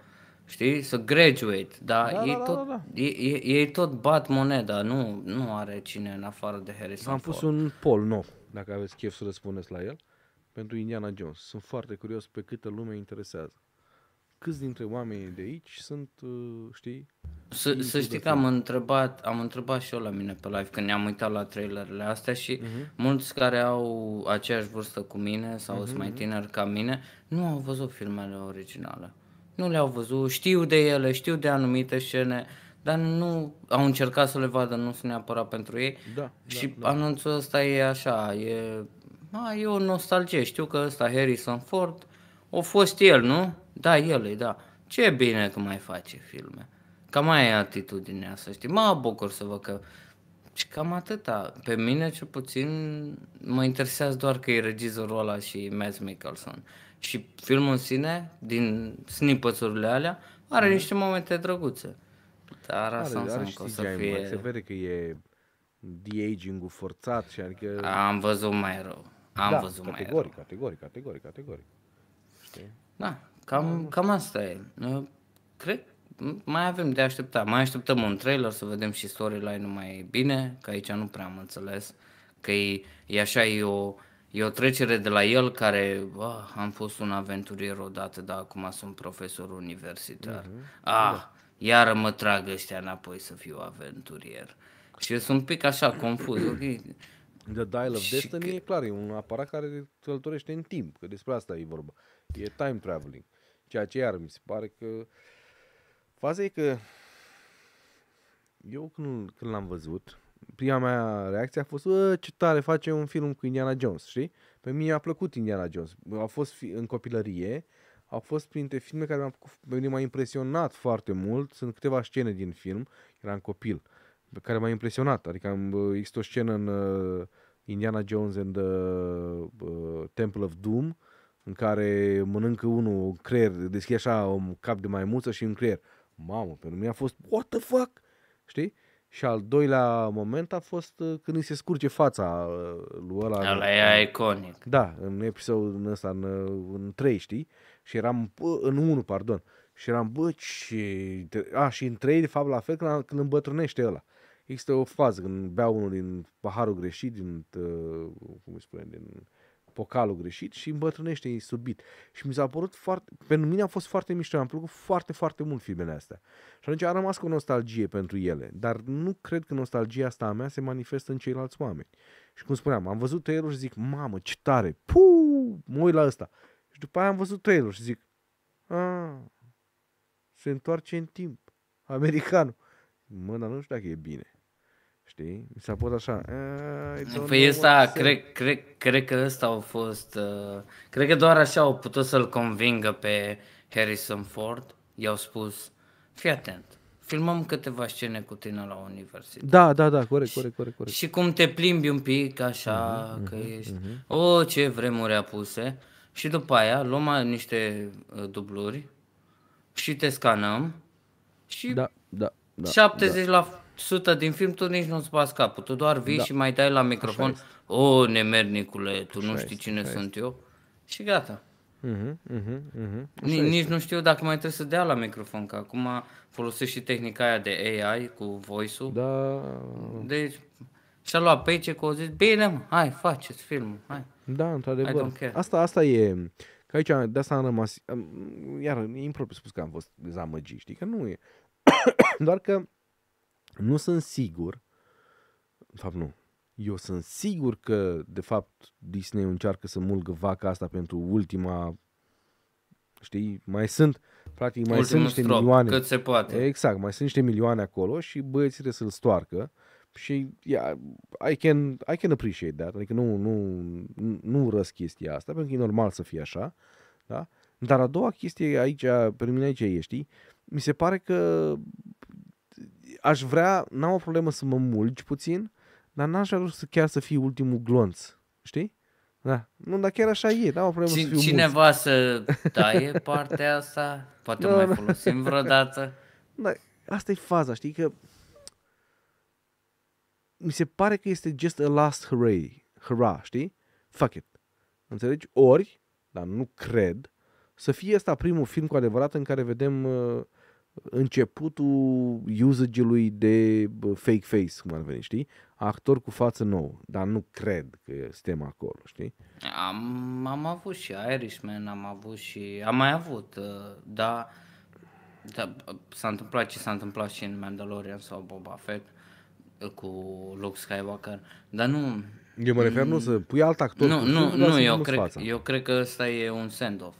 Știi? Să graduate. Dar da, da ei, da, tot, da, da. Ei, ei tot bat moneda. Nu, nu are cine în afară de Harrison Am Ford. pus un pol nou dacă aveți chef să răspundeți la el, pentru Indiana Jones. Sunt foarte curios pe câtă lume interesează. Câți dintre oamenii de aici sunt, uh, știi? Să știi că am întrebat, am întrebat și eu la mine pe live când ne-am uitat la trailerele astea și uh-huh. mulți care au aceeași vârstă cu mine sau uh-huh, sunt mai mhm. tineri ca mine, nu au văzut filmele originale. Nu le-au văzut, știu de ele, știu de anumite scene, uh, dar nu au încercat să le vadă, nu sunt neapărat pentru ei. Da, și da, da. anunțul ăsta e așa, e, a, e o nostalgie. Știu că ăsta Harrison Ford, o fost el, nu? Da, el e, da. Ce bine că mai face filme. Cam mai e atitudinea, să știi. Mă bucur să văd că... Și cam atâta. Pe mine, ce puțin, mă interesează doar că e regizorul ăla și Matt Mickelson. Și filmul în sine, din snippets alea, are mm. niște momente drăguțe. Dar are, are are și să fie... se vede că e de-aging-ul forțat și adică... Am văzut mai rău. Am da, văzut categoric, mai rău. Categoric, categoric, categoric. Știi? Da, cam, cam asta e. Cred mai avem de așteptat. Mai așteptăm un trailer să vedem și storyline-ul mai bine, că aici nu prea am înțeles. Că e, e așa, e o, e o trecere de la el care, bă, am fost un aventurier odată, dar acum sunt profesor universitar. Uh-huh. Ah, da iar mă trag ăștia înapoi să fiu aventurier. Și eu sunt un pic așa confuz. Okay? The Dial of Destiny că... e clar, e un aparat care călătorește în timp, că despre asta e vorba. E time traveling. Ceea ce iar mi se pare că... Faza e că eu când, când l-am văzut, prima mea reacție a fost ce tare face un film cu Indiana Jones, știi? Pe mine mi-a plăcut Indiana Jones. A fost fi- în copilărie, uh, au fost printre filme care m-au venit mai a impresionat foarte mult. Sunt câteva scene din film, eram copil, care m-a impresionat. Adică am, există o scenă în uh, Indiana Jones and the uh, Temple of Doom, în care mănâncă unul un creier, deschide așa un cap de maimuță și un creier. Mamă, pentru mine a fost, what the fuck? Știi? Și al doilea moment a fost uh, când îi se scurge fața uh, lui ăla. Ăla e iconic. Da, în episodul ăsta, în, uh, în 3, știi? Și eram, bă, în 1, pardon. Și eram, bă, ce... A, și în 3, de fapt, la fel, când, când îmbătrânește ăla. Există o fază când bea unul din paharul greșit, din, cum îi spune, din pocalul greșit și îmbătrânește subit. Și mi s-a părut foarte, pentru mine a fost foarte mișto, am plăcut foarte, foarte mult filmele astea. Și atunci a rămas cu o nostalgie pentru ele, dar nu cred că nostalgia asta a mea se manifestă în ceilalți oameni. Și cum spuneam, am văzut trailerul și zic, mamă, ce tare, puu, mă uit la ăsta. Și după aia am văzut trailer și zic, a, ah, se întoarce în timp, americanul. Mă, dar nu știu dacă e bine. Știi? Mi s-a pus așa. Păi ăsta, cred, cred, cred că ăsta au fost, uh, cred că doar așa au putut să-l convingă pe Harrison Ford. I-au spus, fii atent, filmăm câteva scene cu tine la universitate. Da, da, da, corect, corect, corect. corect. Și cum te plimbi un pic așa, uh-huh, că mhm, ești, uh-huh. Mhm. Oh, o, ce vremuri apuse și după aia luăm niște uh, dubluri și te scanăm și da, da, da, 70 da. la 100 din film tu nici nu-ți bați capul, tu doar vii da. și mai dai la microfon, o, nemernicule, tu Așa nu știi cine Așa sunt este. eu și gata. Uh-huh, uh-huh, uh-huh. Nici este. nu știu dacă mai trebuie să dea la microfon, că acum folosești și tehnica aia de AI cu voice-ul. Da. Deci și a luat pe aici că au zis, bine mă, hai, faceți filmul, hai. Da, într-adevăr. Asta, asta e... Că aici de asta am rămas... Iar e impropriu spus că am fost dezamăgit, știi? Că nu e. Doar că nu sunt sigur... De fapt, nu. Eu sunt sigur că, de fapt, Disney încearcă să mulgă vaca asta pentru ultima... Știi? Mai sunt... Practic, mai Ultimul sunt niște strop, milioane. Cât se poate. Exact, mai sunt niște milioane acolo și băieții trebuie să-l stoarcă. Uh, și yeah, I, can, I can appreciate that, adică nu, nu, nu urăsc chestia asta, pentru că e normal să fie așa, da? Dar a doua chestie aici, pe mine aici e, știi, mi se pare că aș vrea, n-am o problemă să mă mulgi puțin, dar n-aș vrea să chiar să fii ultimul glonț, știi? Da. Nu, dar chiar așa e, n-am o problemă Cine, să fiu Cineva mulți. să taie partea asta? Poate da, mai da. folosim vreodată? Da, asta e faza, știi, că mi se pare că este just a last hurray, hurra, știi? Fuck it. Înțelegi? Ori, dar nu cred, să fie asta primul film cu adevărat în care vedem uh, începutul usage-ului de fake face, cum ar veni, știi? Actor cu față nouă, dar nu cred că suntem acolo, știi? Am, am avut și Irishman, am avut și... am mai avut, uh, dar da, da s-a întâmplat ce s-a întâmplat și în Mandalorian sau Boba Fett cu Luke Skywalker, dar nu... Eu mă refer nu să pui alt actor. Nu, nu, nu, eu cred, fața. eu cred că ăsta e un send-off.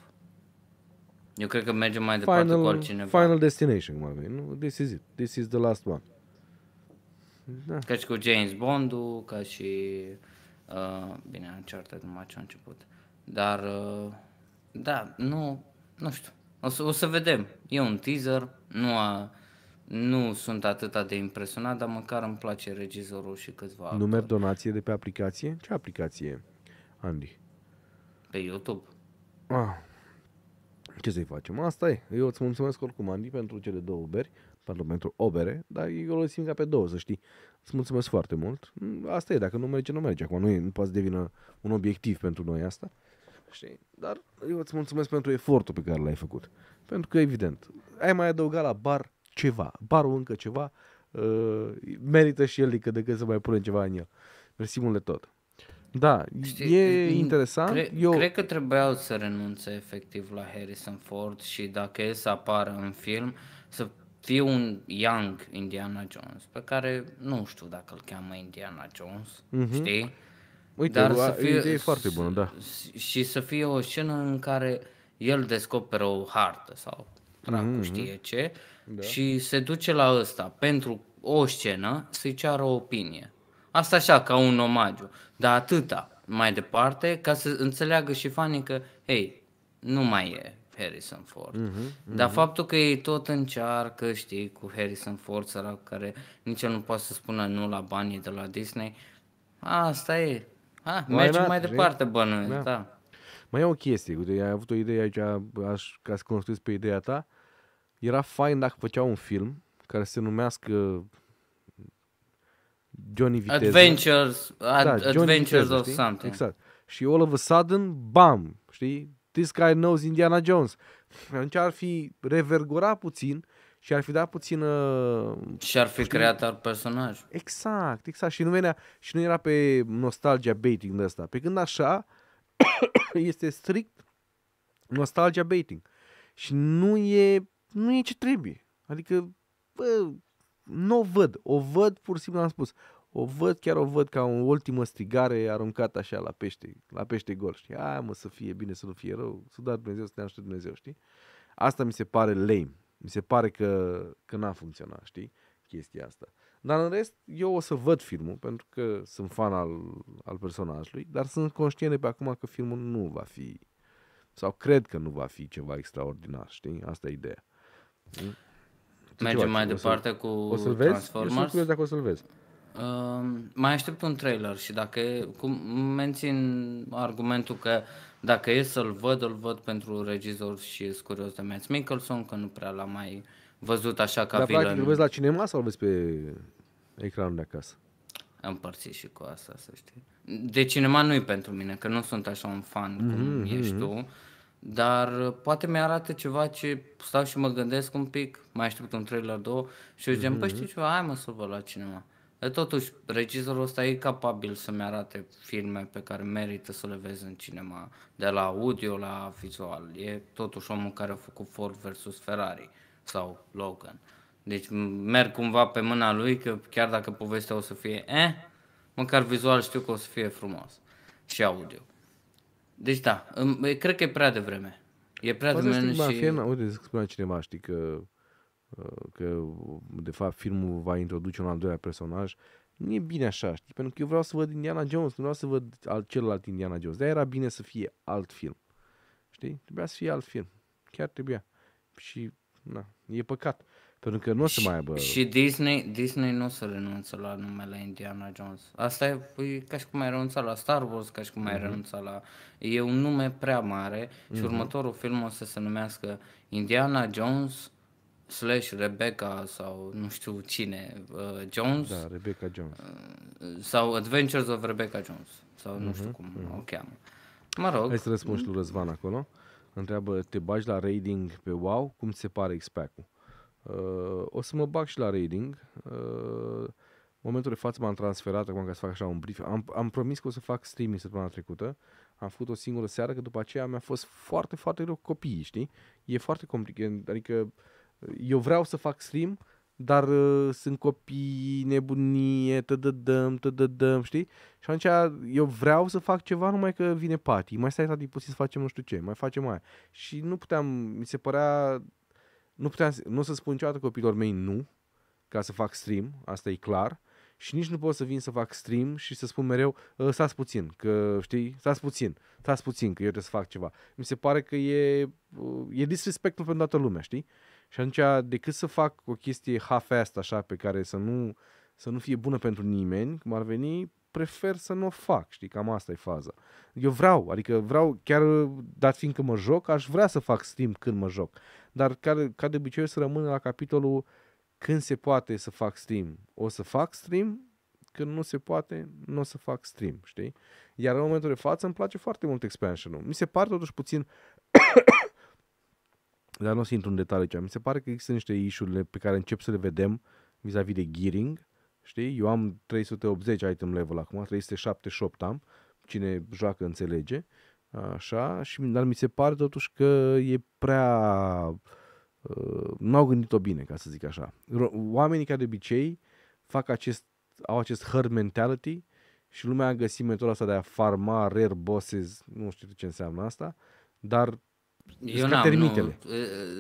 Eu cred că mergem mai departe final, cu oricineva. Final Destination, cum ar veni. Nu? This is it. This is the last one. Da. Ca și cu James bond ca și... Uh, bine, Uncharted numai ce a început. Dar, uh, da, nu, nu știu. O să, o să vedem. E un teaser, nu a nu sunt atât de impresionat, dar măcar îmi place regizorul și câțiva Nu merg donație de pe aplicație? Ce aplicație, Andy? Pe YouTube. Ah. Ce să-i facem? Asta e. Eu îți mulțumesc oricum, Andy, pentru cele două beri, pentru, pentru o bere, dar eu le simt ca pe două, să știi. Îți mulțumesc foarte mult. Asta e, dacă nu merge, nu merge. Acum nu, e, nu poate să devină un obiectiv pentru noi asta. Știi? Dar eu îți mulțumesc pentru efortul pe care l-ai făcut. Pentru că, evident, ai mai adăugat la bar ceva, barul încă ceva, uh, merită și el decât, decât să mai punem ceva în el. Mersi mult de tot. Da, Știi, e mm, mm, interesant. Cre- Eu... Cred că trebuiau să renunțe efectiv la Harrison Ford și dacă el să apară în film, să fie un young Indiana Jones, pe care nu știu dacă îl cheamă Indiana Jones, uh-huh. știi? Uite, Dar să fie, e foarte bună, da. Și să fie o scenă în care el descoperă o hartă sau dracu mm știe ce da. și se duce la ăsta pentru o scenă să-i ceară o opinie. Asta așa, ca un omagiu, dar atâta mai departe ca să înțeleagă și fanii că, hei, nu mai e Harrison Ford. Uh-huh, uh-huh. Dar faptul că ei tot încearcă, știi, cu Harrison Ford, sărac, care nici el nu poate să spună nu la banii de la Disney, asta e. Ha, mergem mai departe, bănuiesc, da. da. Mai e o chestie, ai avut o idee aici, aș, ca să construiesc pe ideea ta. Uh, era fain dacă făceau un film care se numească Johnny Viteza. Adventures, ad, da, Johnny Adventures Viteza, of știi? something. Exact. Și all of a sudden, bam, știi? This guy knows Indiana Jones. Atunci ar fi revergurat puțin și ar fi dat puțin... Uh, și ar fi știi? creat alt personaj. Exact, exact. Și nu, venea, și nu era pe nostalgia baiting de asta. Pe când așa, este strict nostalgia baiting. Și nu e nu e ce trebuie. Adică, bă, nu o văd. O văd, pur și simplu am spus. O văd, chiar o văd ca o ultimă strigare aruncată așa la pește, la pește gol, știi? Aia mă, să fie bine, să nu fie rău, să da Dumnezeu, să te ajute Dumnezeu, știi? Asta mi se pare lame. Mi se pare că, că n-a funcționat, știi? Chestia asta. Dar în rest, eu o să văd filmul, pentru că sunt fan al, al personajului, dar sunt conștient de pe acum că filmul nu va fi, sau cred că nu va fi ceva extraordinar, știi? Asta e ideea. Ce Mergem mai departe cu o să vezi? Transformers. Eu dacă o să-l vezi. Uh, mai aștept un trailer și dacă cum mențin argumentul că dacă e să-l văd, îl văd pentru regizor și e curios de Matt Mickelson, că nu prea l-am mai văzut așa ca Dar îl vezi la cinema sau îl vezi pe ecranul de acasă? Am părțit și cu asta, să știi. De cinema nu e pentru mine, că nu sunt așa un fan mm-hmm, cum mhm, ești mm-hmm. tu dar uh, poate mi-arată ceva ce stau și mă gândesc un pic, mai aștept un trailer, două și eu mm-hmm. păi mhm. știi ceva, hai mă să vă la cinema. De totuși, regizorul ăsta e capabil să-mi arate filme pe care merită să le vezi în cinema, de la audio la vizual. E totuși omul care a făcut Ford versus Ferrari sau Logan. Deci merg cumva pe mâna lui că chiar dacă povestea o să fie eh, măcar vizual știu că o să fie frumos și audio. Deci da, cred că e prea devreme. E prea Poate devreme și... Fiena, uite, spunea cineva, știi, că, ă, că de fapt filmul va introduce un al doilea personaj. Nu e bine așa, știi, pentru că eu vreau să văd Indiana Jones, nu vreau să văd al, celălalt Indiana Jones. de era bine să fie alt film, știi? Trebuia să fie alt film, chiar trebuia. Și, na, e păcat. Pentru că nu o să mai aibă... Și Disney, Disney nu o să renunță la numele Indiana Jones. Asta e păi, ca și cum ai renunțat la Star Wars, ca și cum mm-hmm. ai mhm. renunțat la... E un nume prea mare mm-hmm. și mhm. următorul film o să se numească Indiana Jones slash Rebecca sau nu știu cine, uh, Jones. Da, Rebecca Jones. Uh, sau Adventures of Rebecca Jones. Sau mm-hmm. nu știu mhm, cum mm-hmm. o cheamă. Mă rog. Hai să răspunzi lui Răzvan acolo. Întreabă, te bagi la rating pe WoW? Cum se pare expect Uh, o să mă bag și la raiding, Uh, în momentul de față m-am transferat acum ca să fac așa un brief. Am, am promis că o să fac streaming săptămâna trecută. Am făcut o singură seară, că după aceea mi-a fost foarte, foarte rău copiii, știi? E foarte complicat. Adică uh, eu vreau să fac stream, dar uh, sunt copii, nebunie, te dădăm, știi? Și atunci eu vreau să fac ceva, numai că vine pati, mai stai tati puțin să facem nu știu ce, mai facem mai. Și nu puteam, mi se părea nu, puteam, nu o să spun niciodată copilor mei nu, ca să fac stream, asta e clar, și nici nu pot să vin să fac stream și să spun mereu ă, stați puțin, că știi, stați puțin, stați puțin, că eu trebuie să fac ceva. Mi se pare că e, uh, e disrespectul pentru toată lumea, știi? Și atunci, decât să fac o chestie half-assed așa, pe care să nu, să nu fie bună pentru nimeni, cum ar veni, prefer să nu o fac, știi, cam asta e faza. Eu vreau, adică vreau, chiar uh, dat fiindcă mă joc, aș vrea să fac stream când mă joc, dar ca, ca de obicei o să rămân la capitolul când se poate să fac stream, o să fac stream, când nu se poate, nu o să fac stream, știi? Iar în momentul de față îmi place foarte mult expansionul. Mi se pare totuși puțin dar nu o să intru în detaliu aici. Mi se pare că există niște issue pe care încep să le vedem vis-a-vis de gearing Știi? Eu am 380 item level acum, 378 am, cine joacă înțelege, așa, și, dar mi se pare totuși că e prea... Uh, n-au gândit-o bine, ca să zic așa. Oamenii care de obicei fac acest, au acest herd mentality și lumea a găsit metoda asta de a farma rare bosses, nu știu ce înseamnă asta, dar eu ca termitele. Nu,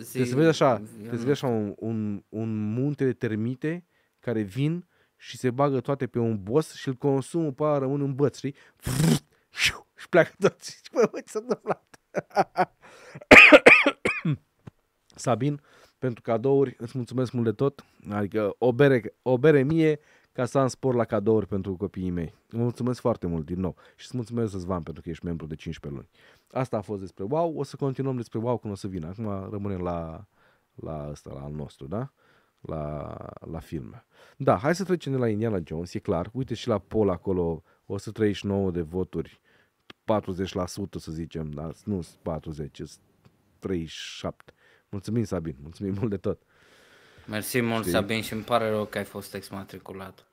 zi, trebuie să vezi așa, te să vezi așa un, un, un munte de termite care vin și se bagă toate pe un boss și îl consumă, pe aia rămân în băț, știi? Și pleacă toți. Și mă, ce s-a întâmplat? Sabin, pentru cadouri, îți mulțumesc mult de tot. Adică o bere, o bere mie ca să am spor la cadouri pentru copiii mei. Îmi mulțumesc foarte mult din nou și îți mulțumesc, Zvan, pentru că ești membru de 15 luni. Asta a fost despre WOW, o să continuăm despre WOW când o să vină. Acum rămânem la, la asta, la al nostru, da? la, la film. Da, hai să trecem de la Indiana Jones, e clar. Uite și la Paul acolo, 139 de voturi, 40% să zicem, dar nu 40, 37. Mulțumim, Sabin, mulțumim mult de tot. Mersi mult, Știi? Sabin, și îmi pare rău că ai fost exmatriculat.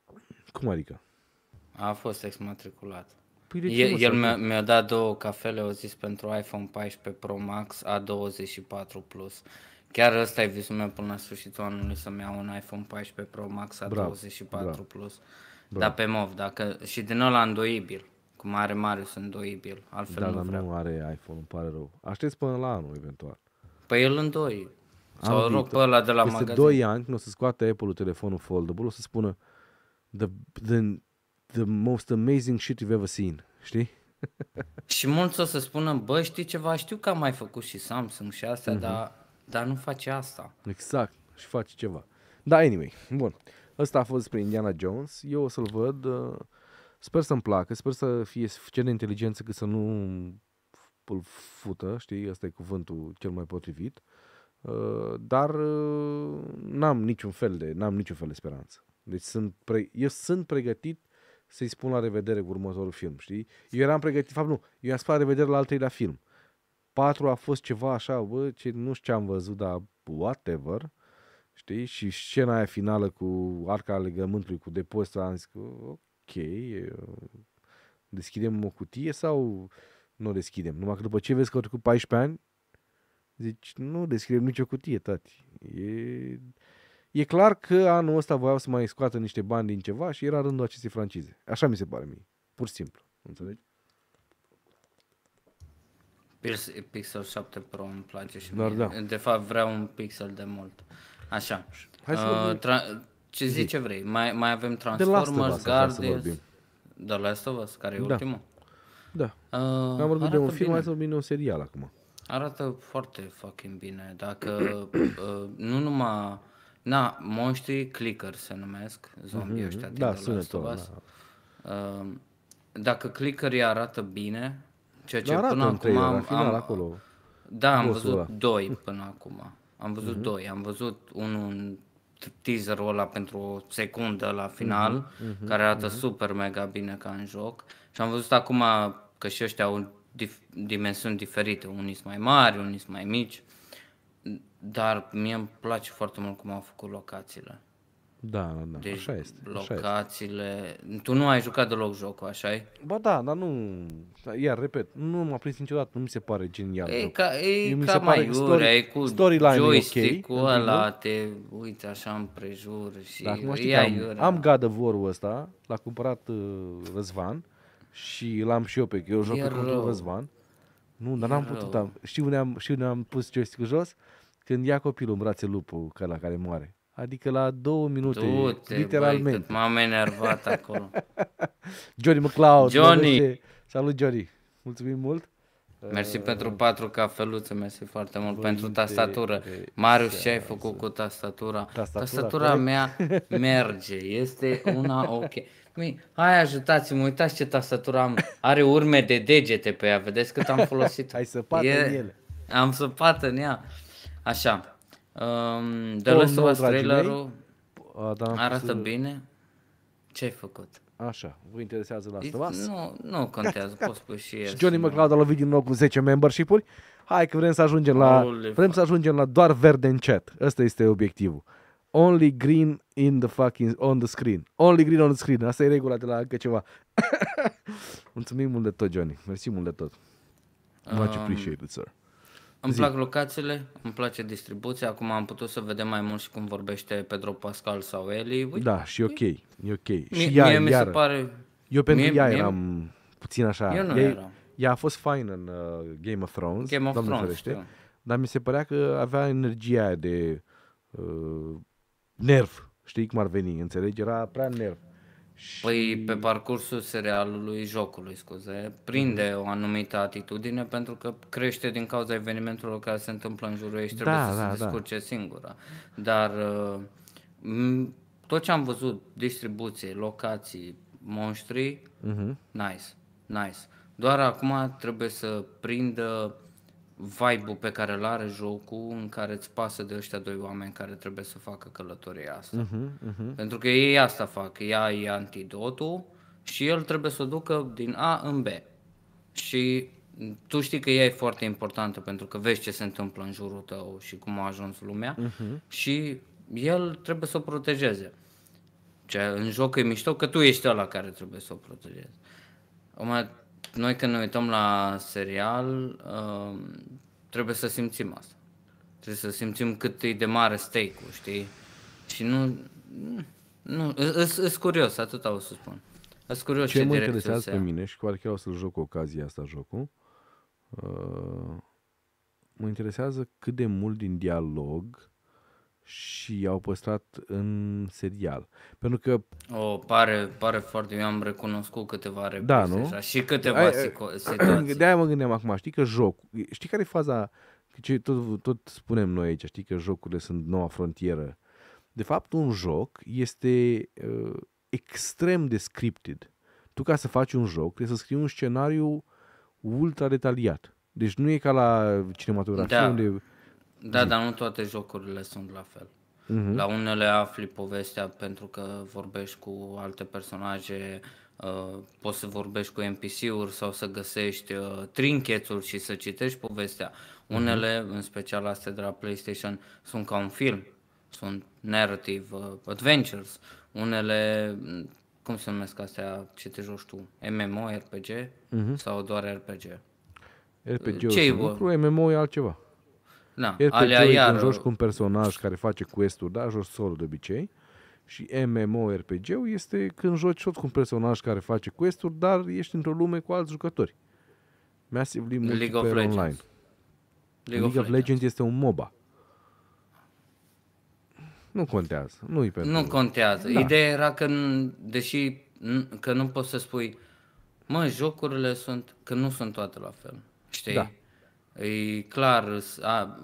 Cum adică? A fost exmatriculat. Păi de el, el mi-a, mi-a dat două cafele, au zis pentru iPhone 14 Pro Max A24 Plus. Chiar ăsta e visul meu până la sfârșitul anului să-mi iau un iPhone 14 Pro Max a Bravo. 24 Bravo. Plus. Bravo. Dar pe MOV, dacă, și din ăla îndoibil. Cum are Marius îndoibil, altfel da, nu dar vreau. nu are iPhone, îmi pare rău. Aștept până la anul, eventual. Păi el îndoi. Sau rog pe ăla de la Peste magazin. 2 ani, când o să scoate Apple-ul telefonul foldable, o să spună the, the, the most amazing shit you've ever seen, știi? și mulți o să spună, bă, știi ceva, știu că am mai făcut și Samsung și astea, mm-hmm. dar dar nu face asta. Exact, și face ceva. Da, anyway, bun. Ăsta a fost despre Indiana Jones. Eu o să-l văd. Uh, sper să-mi placă, sper să fie suficient de inteligență cât să nu îl fută, știi, ăsta e cuvântul cel mai potrivit. Uh, dar uh, n-am niciun fel de, n-am niciun fel de speranță. Deci sunt pre- eu sunt pregătit să-i spun la revedere cu următorul film, știi? Eu eram pregătit, fapt nu, eu i-am spus la revedere la al treilea film. 4 a fost ceva așa, bă, ce, nu știu ce am văzut, dar whatever. Știi? Și scena aia finală cu arca legământului, cu depozitul, am zis că, ok, deschidem o cutie sau nu o deschidem? Numai că după ce vezi că au trecut 14 ani, zici, nu deschidem nicio cutie, tati. E... E clar că anul ăsta voiau să mai scoată niște bani din ceva și era rândul acestei francize. Așa mi se pare mie. Pur și simplu. Înțelegi? Pixel 7 Pro îmi place și Dar mie. Da. De fapt vreau un pixel de mult. Așa. Hai să uh, tra- ce zici ce vrei? Mai, mai avem Transformers, Guardians, The Last of Us, care e da. ultimul. Da. Uh, Am vorbit de un film, bine. hai să vorbim de un serial acum. Arată foarte fucking bine. Dacă uh, nu numai... Na, monștrii clicker se numesc, zombii uh-huh. Mhm. ăștia da, din da, The Last of Us. Da. Uh, dacă clickerii arată bine, Ceea ce Dar până acum am, final, am, acolo. Da, am văzut ăla. doi până acum. Am văzut uh-huh. doi. Am văzut unul teaserul ăla pentru o secundă la final, uh-huh, uh-huh, care arată uh-huh. super mega bine ca în joc. Și am văzut acum că și ăștia au dif- dimensiuni diferite, unii sunt mai mari, unii sunt mai mici, dar mie îmi place foarte mult cum au făcut locațiile. Da, da, da, deci așa este. Locațiile... Așa este. Tu nu ai jucat deloc jocul, așa e? Ba da, dar nu... Iar, repet, nu m-a prins niciodată, nu mi se pare genial. E ca, e mi ca se mai pare iurea, story, cu joystick-ul okay, ăla, te uiți așa împrejur și da, acum știi am, iurea. am God of War-ul ăsta, l-a cumpărat uh, Răzvan și l-am și eu pe... Eu joc pe contul Răzvan. Nu, dar n-am putut. Am, știi, unde am, știi unde am pus joystick-ul jos? Când ia copilul în brațe lupul, că la care moare. Adică la două minute, Du-te, literalmente. Băi, m-am enervat acolo. Johnny McLeod. Johnny! Salut, Johnny! Mulțumim mult! Mersi uh, pentru patru cafeluțe, mersi foarte mult pentru tastatură. Marius, ce ai făcut cu tastatura? Tastatura, tastatura mea merge, este una ok. Mii, hai ajutați-mă, uitați ce tastatură am. Are urme de degete pe ea, vedeți cât am folosit. Ai săpat e, în ele. Am săpat în ea. Așa, Um, The Last of Us trailerul da, arată să... bine. Ce ai făcut? Așa, vă interesează la asta? Nu, nu contează, poți spui și el. Și Johnny McLeod a lovit din nou cu 10 membership-uri. Hai că vrem să ajungem la, Holy vrem să ajungem la doar verde în chat. Ăsta este obiectivul. Only green in the fucking on the screen. Only green on the screen. Asta e regula de la încă ceva. Mulțumim mult de tot, Johnny. Mersi mult de tot. Much um, appreciated, sir. Îmi Zi. plac locațiile, îmi place distribuția, acum am putut să vedem mai mult și cum vorbește Pedro Pascal sau Eli. Ui, da, și ok, e ok. Mie, și ea, mie mi se pare... Eu pentru mie, ea eram mie, puțin așa. Eu nu ea, eram. ea a fost fain în uh, Game of Thrones, Game of Thrones, ferește, Da, dar mi se părea că avea energia de uh, nerv, știi cum ar veni, înțelegi? Era prea nerv. Păi pe parcursul serialului, jocului, scuze, prinde mhm. o anumită atitudine pentru că crește din cauza evenimentelor care se întâmplă în jurul ei și da, trebuie să da, se da. descurce da. singura. Dar uh, tot ce am văzut, distribuție, locații, monștri, mhm. nice, nice. Doar acum trebuie să prindă vibe-ul pe care îl are jocul în care îți pasă de ăștia doi oameni care trebuie să facă călătoria asta. Uh-huh, uh-huh. Pentru că ei asta fac, ea e antidotul și el trebuie să o ducă din A în B. Și tu știi că ea e foarte importantă pentru că vezi ce se întâmplă în jurul tău și cum a ajuns lumea uh-huh. și el trebuie să o protejeze. Ce în joc e mișto că tu ești ăla care trebuie să o protejezi noi când ne uităm la serial, uh, trebuie să simțim asta. Trebuie să simțim cât e de mare stake-ul, știi? Și nu... Nu, sunt curios, atât o să spun. Sunt curios ce, ce mă interesează pe mine și chiar o să-l joc cu ocazia asta jocul, uh, mă interesează cât de mult din dialog și i-au păstrat în serial. Pentru că... Oh, pare, pare foarte... Eu am recunoscut câteva da, reprise da, nu? Așa, și câteva ai, situații. De-aia mă gândeam acum, știi că joc... Știi care e faza... Ce tot, tot spunem noi aici, știi că jocurile sunt noua frontieră. De fapt, un joc este uh, extrem de scripted. Tu ca să faci un joc, trebuie să scrii un scenariu ultra detaliat. Deci nu e ca la cinematografie da. unde da, mm. dar nu toate jocurile sunt la fel. Mm-hmm. La unele afli povestea pentru că vorbești cu alte personaje, uh, poți să vorbești cu NPC-uri sau să găsești uh, trinchețuri și să citești povestea. Mm-hmm. Unele, în special astea de la PlayStation, sunt ca un film, sunt narrative uh, adventures. Unele, mm, cum se numesc astea ce te joci tu? MMO, RPG mm-hmm. sau doar RPG? RPG-ul Cei, un lucru, MMO e altceva. Da, pe alea joc, iar... joci cu un personaj care face quest-uri, da, joci solo de obicei. Și MMORPG-ul este când joci tot cu un personaj care face quest-uri, dar ești într-o lume cu alți jucători. Massive League of Legends. Online. League, League of, of Legends este un MOBA. Nu contează. Nu-i pentru nu contează. Da. Ideea era că, deși că nu poți să spui, mă, jocurile sunt, că nu sunt toate la fel. Știi? Da. E clar, a,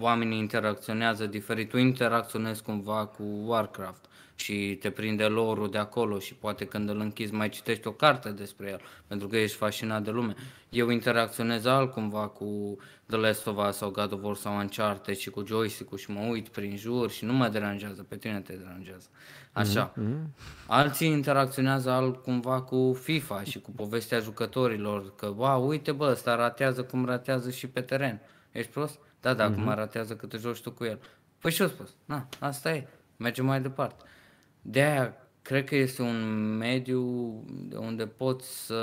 oamenii interacționează diferit. Tu interacționezi cumva cu Warcraft și te prinde lorul de acolo și poate când îl închizi mai citești o carte despre el pentru că ești fascinat de lume. Eu interacționez altcumva cu The Last of Us sau God of War sau Uncharted și cu joystick-ul și mă uit prin jur și nu mă deranjează, pe tine te deranjează. Așa. Mm-hmm. Alții interacționează al, cumva cu FIFA și cu povestea jucătorilor că, ba, uite bă, ăsta ratează cum ratează și pe teren. Ești prost? Da, da, mm-hmm. cum mhm. ratează cât te joci tu cu el. Păi și eu spus, na, asta e, mergem mai departe. De aia, cred că este un mediu unde poți să,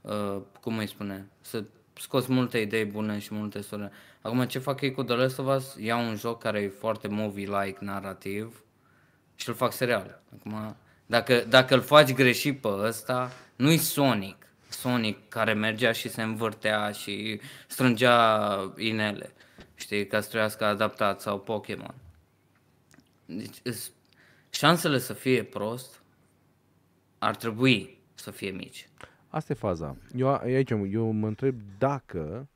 uh, cum îi spune, să scos multe idei bune și multe sole. Acum ce fac ei cu The Last of Us? Iau un joc care e foarte movie-like, narrativ și îl fac serial. Acum, dacă, dacă îl faci greșit pe ăsta, nu-i Sonic. Sonic care mergea și se învârtea și strângea inele, știi, ca să trăiască adaptat sau Pokémon. Deci, șansele să fie prost ar trebui să fie mici. Asta e faza. Eu, aici, eu mă întreb dacă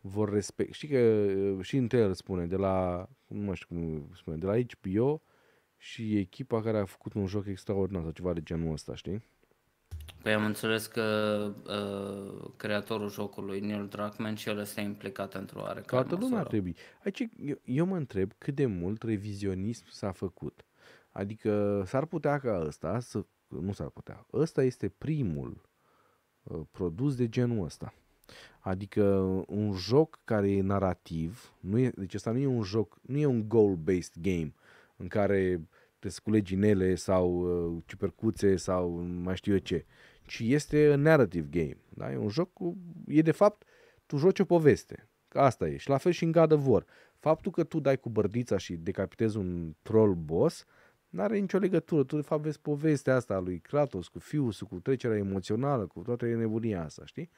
vor respect. Știi că uh, și în trailer spune, de la, nu mai știu cum spune, de la HBO și echipa care a făcut un joc extraordinar sau ceva de genul ăsta, știi? Păi am înțeles că uh, creatorul jocului, Neil Druckmann, și el este implicat într-o oarecare Toată lumea ar trebui. Aici eu, eu mă întreb cât de mult revizionism s-a făcut. Adică s-ar putea ca ăsta să... Nu s-ar putea. Ăsta este primul Uh, produs de genul ăsta. Adică uh, un joc care e narrativ, nu e, deci asta nu e un joc, nu e un goal-based game în care trebuie să culegi inele sau uh, ciupercuțe sau mai știu eu ce, ci este un narrative game. Da? E un joc, cu, e de fapt, tu joci o poveste. Asta e. Și la fel și în God of War. Faptul că tu dai cu bărdița și decapitezi un troll boss N-are nicio legătură. Tu, de fapt, vezi povestea asta a lui Kratos cu fiul, cu trecerea emoțională, cu toată nebunia asta, știi?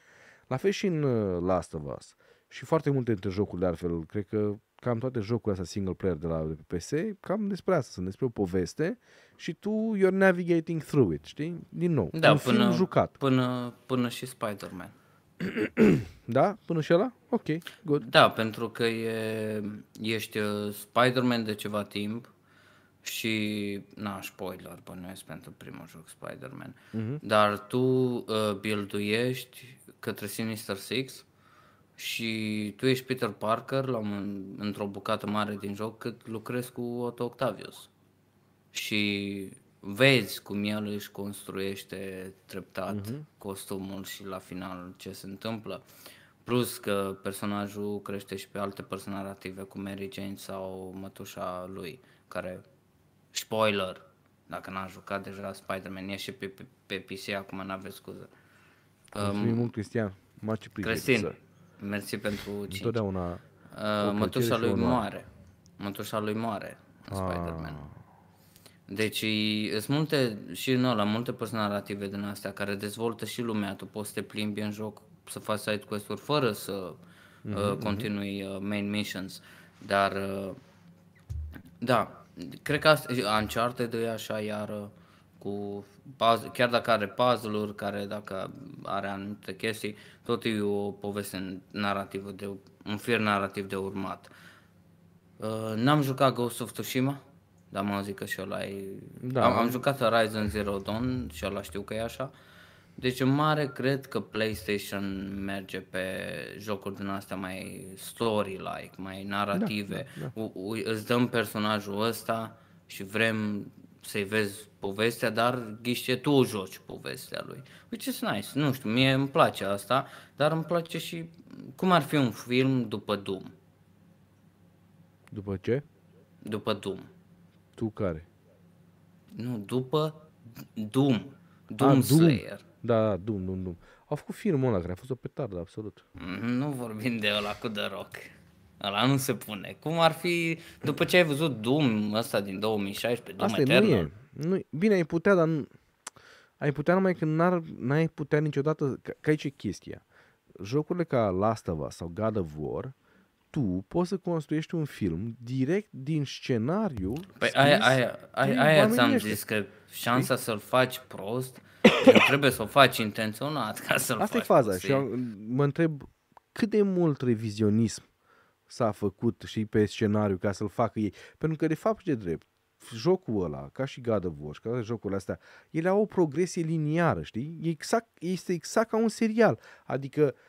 La fel și în uh, Last of Us. Și foarte multe dintre jocuri, de altfel, cred că cam toate jocurile astea single player de la de pe PS, cam despre asta, sunt despre o poveste și tu you're navigating through it, știi? Din nou, da, un până, film jucat. Până, până și Spider-Man. da? Până și ăla? Ok, good. Da, pentru că e, ești uh, Spider-Man de ceva timp, și, na, spoiler bănuiesc pentru primul joc Spider-Man, mm-hmm. dar tu uh, builduiești către Sinister Six și tu ești Peter Parker la un, într-o bucată mare din joc cât lucrezi cu Otto Octavius și vezi cum el își construiește treptat mm-hmm. costumul și la final ce se întâmplă. Plus că personajul crește și pe alte personaje, narrative, cu Mary Jane sau mătușa lui, care Spoiler! Dacă n-am jucat deja Spider-Man, ieși pe, pe, pe PC, acum n-aveți scuză. Mulțumim um, mult, Cristian. Maci Cristin, mersi pentru cinci. Întotdeauna. Uh, mătușa lui una... moare. Mătușa lui moare în ah. Spider-Man. Deci sunt multe și în ăla, multe părți narrative din astea care dezvoltă și lumea, tu poți să te plimbi în joc, să faci side quest-uri fără să mm-hmm, uh, mhm, mhm. continui uh, main missions, dar uh, da, Cred că Uncharted e așa iar cu puzzle, chiar dacă are puzzle-uri, care dacă are anumite chestii, tot e o poveste narrativă, de, un fir narrativ de urmat. Uh, n-am jucat Ghost of Tsushima, dar mă zic că și ăla e... Da. Am, am jucat Horizon Zero Dawn și ăla știu că e așa. Uh, deci în mare cred că PlayStation merge pe jocuri din astea mai story-like, mai narrative. Da, da, da. U- îți dăm personajul ăsta și vrem să-i vezi povestea, dar ghiște tu joci povestea lui. Which is nice. Nu știu, mie îmi place asta, dar îmi place și cum ar fi un film după Doom. După ce? După Doom. Tu care? Nu, după Doom. Doom, ah, Doom. Slayer. Da, da, Dum, Dum. dum. Au făcut filmul ăla care a fost o petardă, absolut. Mhm, nu vorbim de ăla cu The Rock. Ăla nu se pune. Cum ar fi, după ce ai văzut Doom ăsta din 2016, Doom Asta Eternal? Nu e. Nu, bine, ai putea, dar nu, ai putea numai că n-ar, n-ai putea niciodată, că, că aici e chestia. Jocurile ca Last of Us sau God of War tu poți să construiești un film direct din scenariu. Păi aia, aia, aia, aia ți-am zis că șansa să-l faci prost, trebuie să o faci intenționat ca să-l Asta faci e faza și eu mă întreb cât de mult revizionism s-a făcut și pe scenariu ca să-l facă ei. Pentru că de fapt de drept, jocul ăla, ca și God of War, ca și jocurile astea, ele au o progresie liniară, știi? E exact, este exact ca un serial. Adică uh,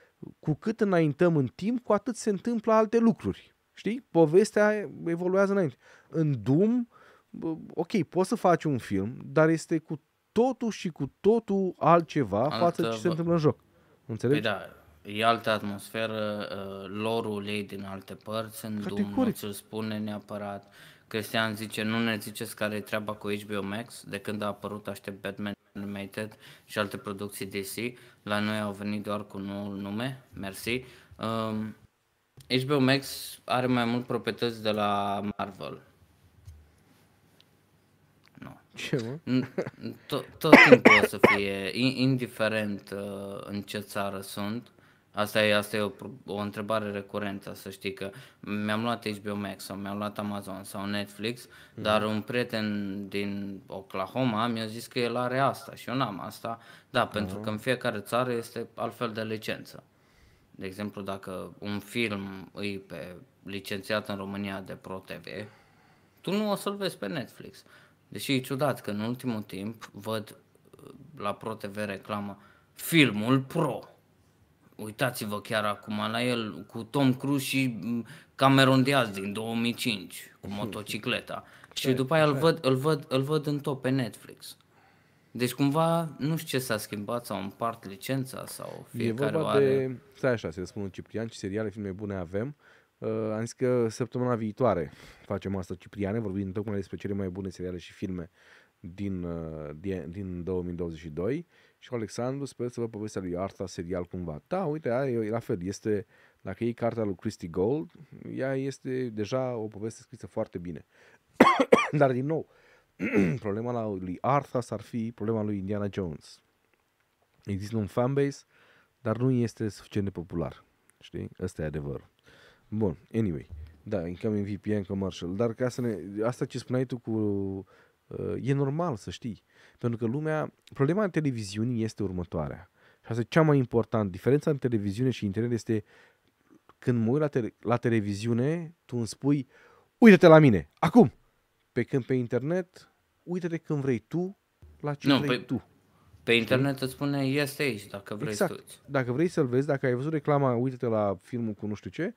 cu cât înaintăm în timp, cu atât se întâmplă alte lucruri. Știi? Povestea evoluează înainte. În Doom, ok, poți să faci un film, dar este cu totul și cu totul altceva altă, față de ce se întâmplă în joc. Înțelegi? Păi da, e altă atmosferă, uh, lorul ei din alte părți, în Doom, nu ți-l spune neapărat. Cristian zice, nu ne ziceți care e treaba cu HBO Max, de când a apărut aștept Batman Animated și alte producții DC. La noi au venit doar cu noul nume, mersi. Um, HBO Max are mai mult proprietăți de la Marvel. Nu. Ce, Tot, timpul o să fie, indiferent uh, în ce țară sunt, Asta e, asta e o, o întrebare recurentă, să știi că mi-am luat HBO Max sau mi-am luat Amazon sau Netflix, mm. dar un prieten din Oklahoma mi-a zis că el are asta și eu n-am asta. Da, mm. pentru că în fiecare țară este altfel de licență. De exemplu, dacă un film e pe, licențiat în România de Pro TV, tu nu o să-l vezi pe Netflix. Deși e ciudat că în ultimul timp văd uh, la Pro TV reclamă filmul Pro uitați-vă chiar acum la el cu Tom Cruise și mm, Cameron Diaz din 2005 cu motocicleta. Și după aia îl văd, îl, văd, îl văd în top pe Netflix. Deci cumva nu știu ce s-a schimbat sau împart licența sau fiecare e vorba de... Stai așa, să răspund Ciprian, ce seriale, filme bune avem. Uh, am zis că săptămâna viitoare facem asta, Cipriane, vorbim tocmai despre cele mai bune seriale și filme din, uh, din 2022 și Alexandru sper să vă povestea lui Arta serial cumva. Da, uite, e la fel, este, dacă e cartea lui Christy Gold, ea este deja o poveste scrisă foarte bine. Dar din nou, problema la lui s ar fi problema lui Indiana Jones. Există un fanbase, dar nu este suficient de popular. Știi? Ăsta e adevărul. Bun, anyway. Da, încă incoming VPN commercial. Dar ca să ne... Asta ce spuneai tu cu... Uh, e normal să știi pentru că lumea, problema în televiziunii este următoarea. Și asta e cea mai importantă. Diferența între televiziune și internet este când mă uit la, te- la televiziune, tu îmi spui, uite-te la mine, acum! Pe când pe internet, uite-te când vrei tu, la ce nu, vrei pe, păi tu. Pe internet îți spune, este aici, dacă vrei exact. Dacă vrei să-l vezi, dacă ai văzut reclama, uite-te la filmul cu nu știu ce,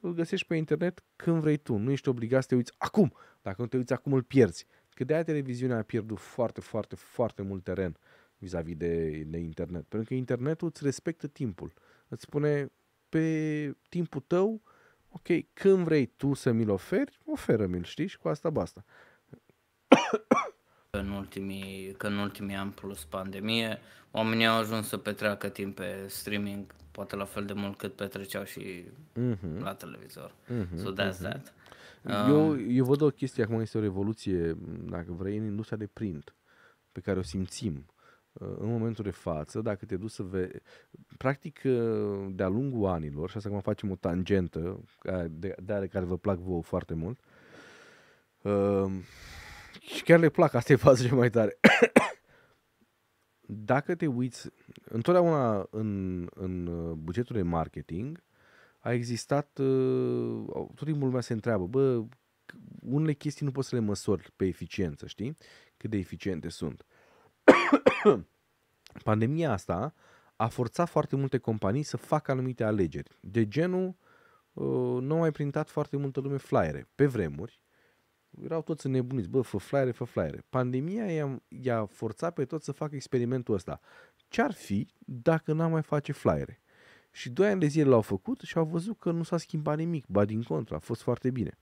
îl găsești pe internet când vrei tu. Nu ești obligat să te uiți acum. Dacă nu te uiți acum, îl pierzi. Că de-aia televiziunea a pierdut foarte, foarte, foarte mult teren vis-a-vis de, de internet. Pentru că internetul îți respectă timpul. Îți spune pe timpul tău, ok, când vrei tu să mi-l oferi, oferă-mi-l, știi? Și cu asta basta. în, ultimii, că în ultimii ani plus pandemie, oamenii au ajuns să petreacă timp pe streaming poate la fel de mult cât petreceau și mm-hmm. la televizor. Mm-hmm. So that's mm-hmm. that. Eu, eu văd o chestie, acum este o revoluție, dacă vrei, în industria de print, pe care o simțim uh, în momentul de față, dacă te duci să vezi, practic uh, de-a lungul anilor, și asta acum facem o tangentă, de, de care vă plac vouă foarte mult, uh, și chiar le plac, asta e faza mai tare. dacă te uiți, întotdeauna în, în bugetul de marketing, a existat, uh, tot timpul lumea se întreabă, bă, unele chestii nu poți să le măsori pe eficiență, știi? Cât de eficiente sunt. Pandemia asta a forțat foarte multe companii să facă anumite alegeri. De genul, uh, nu au mai printat foarte multă lume flyere. Pe vremuri, erau toți nebuniți, bă, fă flyere, fă flyere. Pandemia i-a, i-a forțat pe toți să facă experimentul ăsta. Ce-ar fi dacă n-am mai face flyere? Și doi ani de zile l-au făcut și au văzut că nu s-a schimbat nimic, ba din contra, a fost foarte bine.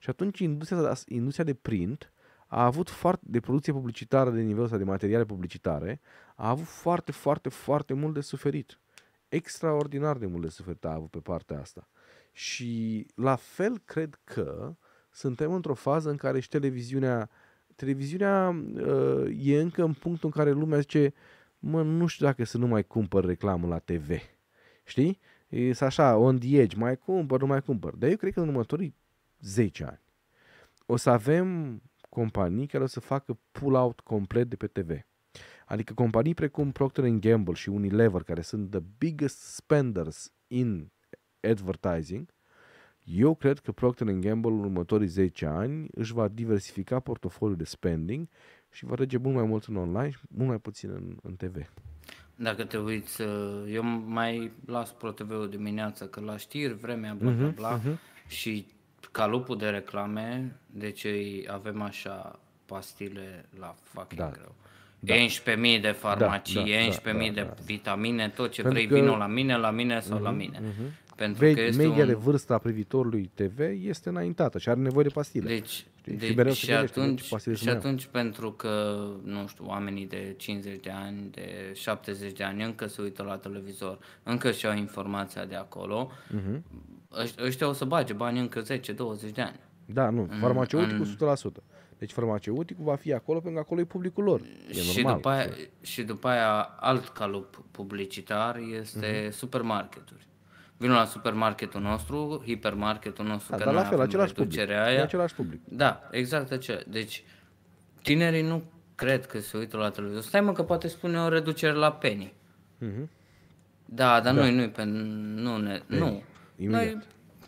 Și atunci industria, industria de print a avut foarte, de producție publicitară de nivelul ăsta, de materiale publicitare, a avut foarte, foarte, foarte mult de suferit. Extraordinar de mult de suferit a avut pe partea asta. Și la fel cred că suntem într-o fază în care și televiziunea televiziunea uh, e încă în punctul în care lumea zice mă, nu știu dacă să nu mai cumpăr reclamă la TV. Știi? E așa, on the edge, mai cumpăr, nu mai cumpăr. Dar eu cred că în următorii 10 ani o să avem companii care o să facă pull-out complet de pe TV. Adică companii precum Procter Gamble și Unilever, care sunt the biggest spenders in advertising, eu cred că Procter Gamble în următorii 10 ani își va diversifica portofoliul de spending și va trece mult mai mult în online și mult mai puțin în, în TV. Dacă te uiți, uh, eu mai las ProTV-ul dimineața, că la știri, vremea, bla, bla, mhm, bla, uh-huh. și calupul de reclame, deci avem așa pastile la fucking da. greu. Da. 11.000 de da, farmacii, da, da, 11.000 da, da, de da, vitamine, tot ce Pentru vrei, că... vino la mine, la mine sau uh-huh, la mhm, mine. Uh-huh. Pentru Vei, că este media un... de vârstă a privitorului TV este înaintată și are nevoie de pastile. Deci, deci și, și atunci, pastile atunci, și atunci pentru că, nu știu, oamenii de 50 de ani, de 70 de ani încă se uită la televizor, încă și au informația de acolo, uh-huh. ăștia o să bage bani încă 10-20 de ani. Da, nu, farmaceuticul în... 100%. Deci farmaceuticul va fi acolo pentru că acolo e publicul lor. E și, normal, după aia, și după aia alt calup publicitar este uh-huh. supermarketuri. Vino la supermarketul nostru, hipermarketul nostru, da, care dar la fel, același public, aia. același public. Da, exact ce. Deci, tinerii nu cred că se uită la televizor. Stai mă că poate spune o reducere la penny. Mm-hmm. Da, dar da. noi nu pe... Nu, ne, nu. Imediat. Noi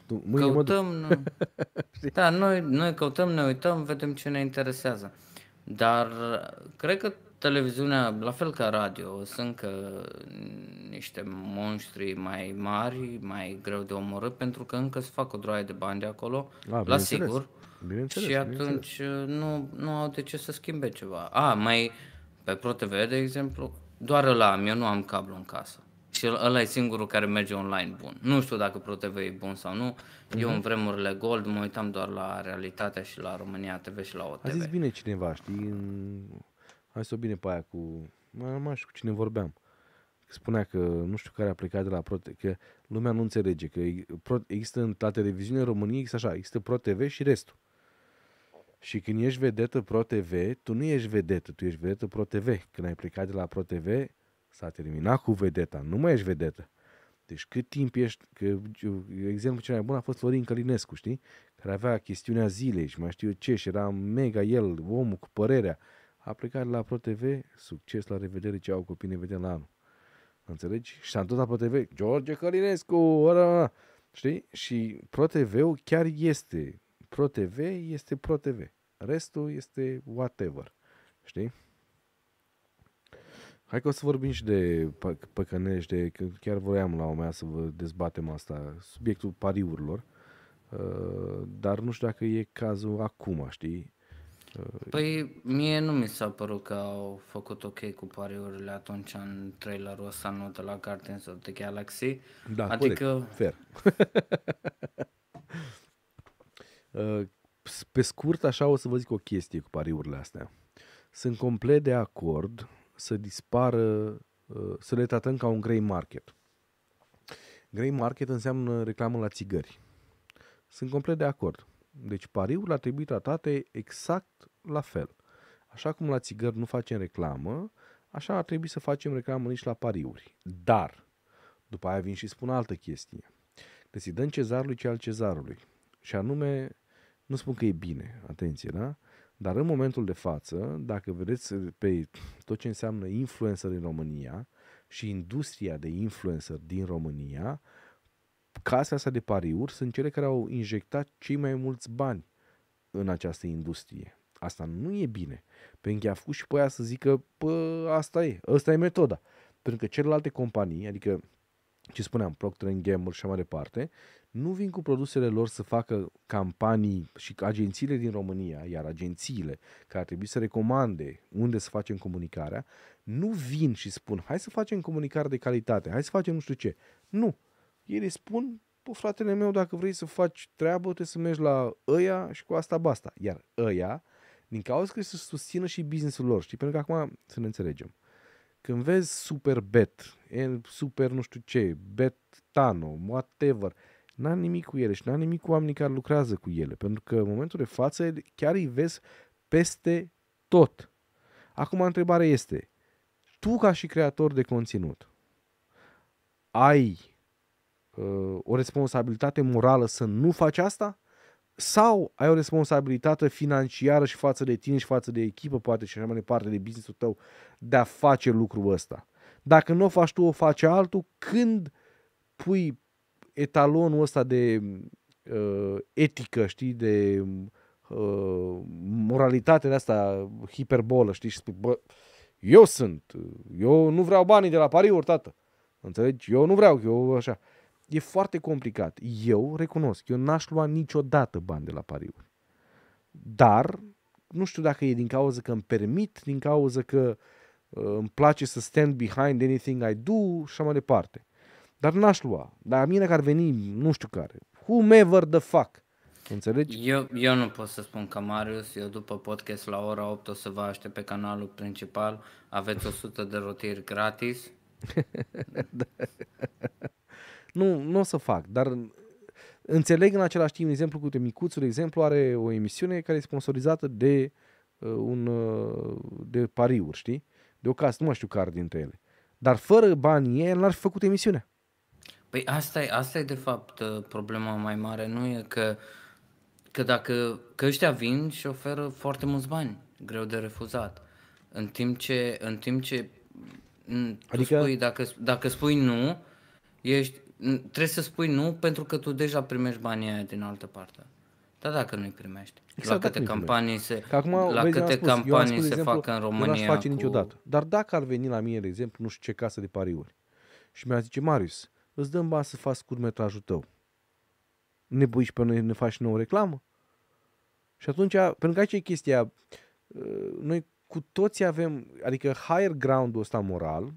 tu, mâine căutăm... Mă da, noi, noi căutăm, ne uităm, vedem ce ne interesează. Dar cred că televiziunea, la fel ca radio, sunt că niște monștri mai mari, mai greu de omorât, pentru că încă se fac o droaie de bani de acolo, A, ah, la sigur. Bineînțeles, și atunci bineînțeles. Uh, nu, nu au de ce să schimbe ceva. A, mai pe ProTV, de exemplu, doar ăla am, eu nu am cablu în casă. Și ăla e singurul care merge online bun. Nu știu dacă ProTV e bun sau nu. Mm-hmm. Eu mhm. în vremurile Gold mă uitam doar la realitatea și la România TV și la OTV. A zis bine cineva, știi, în Hai să o bine pe aia cu... Mă, mai știu cu cine vorbeam. Că spunea că nu știu care a plecat de la Pro că lumea nu înțelege că există la televiziune României, există așa, există Pro TV și restul. Și când ești vedetă Pro TV, tu nu ești vedetă, tu ești vedetă Pro TV. Când ai plecat de la Pro TV, s-a terminat cu vedeta, nu mai ești vedetă. Deci cât timp ești, că exemplul cel mai bun a fost Florin Călinescu, știi? Care avea chestiunea zilei și mai știu eu ce și era mega el, omul cu părerea aplicare la ProTV, succes, la revedere, ce au copii, ne vedem la anul. Înțelegi? Și s-a întâmplat la ProTV, George Călinescu, ora, știi? Și ProTV-ul chiar este, ProTV este ProTV, restul este whatever, știi? Hai că o să vorbim și de păcănești, de, că chiar voiam la o mea să vă dezbatem asta, subiectul pariurilor, uh, dar nu știu dacă e cazul acum, știi? Păi mie nu mi s-a părut că au făcut ok cu pariurile atunci în trailerul ăsta nu de la Guardians of the Galaxy. Da, adică... corect, fair. Uh, pe scurt, așa o să vă zic o chestie cu pariurile astea. Sunt complet de acord să dispară, uh, să le tratăm ca un grey market. Grey market înseamnă reclamă la țigări. Sunt complet de acord. Deci pariurile ar trebui tratate exact la fel. Așa cum la țigări nu facem reclamă, așa ar trebui să facem reclamă nici la pariuri. Dar, după aia vin și spun altă chestie. Deci îi dăm cezarului ce al cezarului. Și anume, nu spun că e bine, atenție, da? Dar în momentul de față, dacă vedeți pe tot ce înseamnă influencer din România și industria de influencer din România, casa asta de pariuri sunt cele care au injectat cei mai mulți bani în această industrie. Asta nu e bine, pentru că a făcut și pe aia să zică, pă, asta e, asta e metoda. Pentru că celelalte companii, adică ce spuneam, Procter Gamble și așa mai departe, nu vin cu produsele lor să facă campanii și agențiile din România, iar agențiile care ar trebui să recomande unde să facem comunicarea, nu vin și spun hai să facem comunicare de calitate, hai să facem nu știu ce. Nu. Ei îi spun, po, păi, fratele meu, dacă vrei să faci treabă, trebuie să mergi la ăia și cu asta basta. Iar ăia, din cauza că se susțină și businessul lor, știi? Pentru că acum să ne înțelegem. Când vezi super bet, super nu știu ce, bet tano, whatever, n-am nimic cu ele și n-am nimic cu oamenii care lucrează cu ele. Pentru că în momentul de față chiar îi vezi peste tot. Acum întrebarea este, tu ca și creator de conținut, ai Uh, o responsabilitate morală să nu faci asta? Sau ai o responsabilitate financiară și față de tine și față de echipă, poate și așa mai departe, de business-ul tău, de a face lucrul ăsta? Dacă nu o faci tu, o face altul, când pui etalonul ăsta de uh, etică, știi, de uh, moralitate de asta hiperbolă, știi, și spui, bă, eu sunt, eu nu vreau banii de la pariuri, tată. Înțelegi? Eu nu vreau, eu așa. E foarte complicat. Eu recunosc, eu n-aș lua niciodată bani de la pariuri. Dar nu știu dacă e din cauza că îmi permit, din cauza că uh, îmi place să stand behind anything I do și așa mai departe. Dar n-aș lua. Dar mine care ar veni, nu știu care. Whomever the fuck. Înțelegi? Eu, eu nu pot să spun că Marius, eu după podcast la ora 8 o să vă aștept pe canalul principal, aveți 100 de rotiri gratis. da. Nu, nu o să fac, dar înțeleg în același timp, exemplu, cu Micuțul, exemplu, are o emisiune care e sponsorizată de uh, un uh, de pariuri, știi? De o casă, nu mai știu care dintre ele. Dar fără banii el n-ar fi făcut emisiunea. Păi asta e, asta e de fapt uh, problema mai mare, nu e că, că dacă că ăștia vin și oferă foarte mulți bani, greu de refuzat. În timp ce, în timp ce mm, adică... spui, dacă, dacă spui nu, ești Trebuie să spui nu pentru că tu deja primești banii aia din altă parte. Da, dacă nu-i primești. Exact, la câte campanii se, că acum, la vezi, câte spus, campanii spus, se exemplu, fac în România. Nu aș face cu... niciodată. Dar dacă ar veni la mine, de exemplu, nu știu ce casă de pariuri și mi a zice, Marius, îți dăm bani să faci curmetrajul tău. Ne buiști pe noi, ne faci nouă reclamă? Și atunci, pentru că aici e chestia, uh, noi cu toții avem, adică higher ground-ul ăsta moral,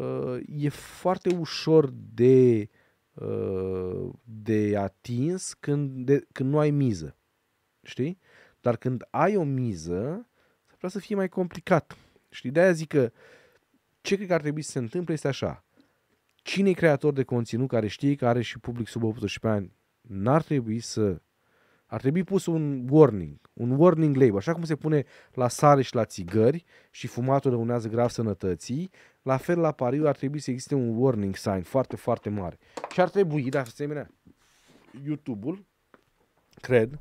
Uh, e foarte ușor de, uh, de atins când, de, când nu ai miză. Știi? Dar când ai o miză, s să fie mai complicat. Știi? De-aia zic că ce cred că ar trebui să se întâmple este așa. Cine e creator de conținut care știe că are și public sub 18 ani, n-ar trebui să ar trebui pus un warning, un warning label, așa cum se pune la sare și la țigări și fumatul răunează grav sănătății, la fel la pariu ar trebui să existe un warning sign foarte, foarte mare. Și ar trebui, de asemenea, YouTube-ul, cred,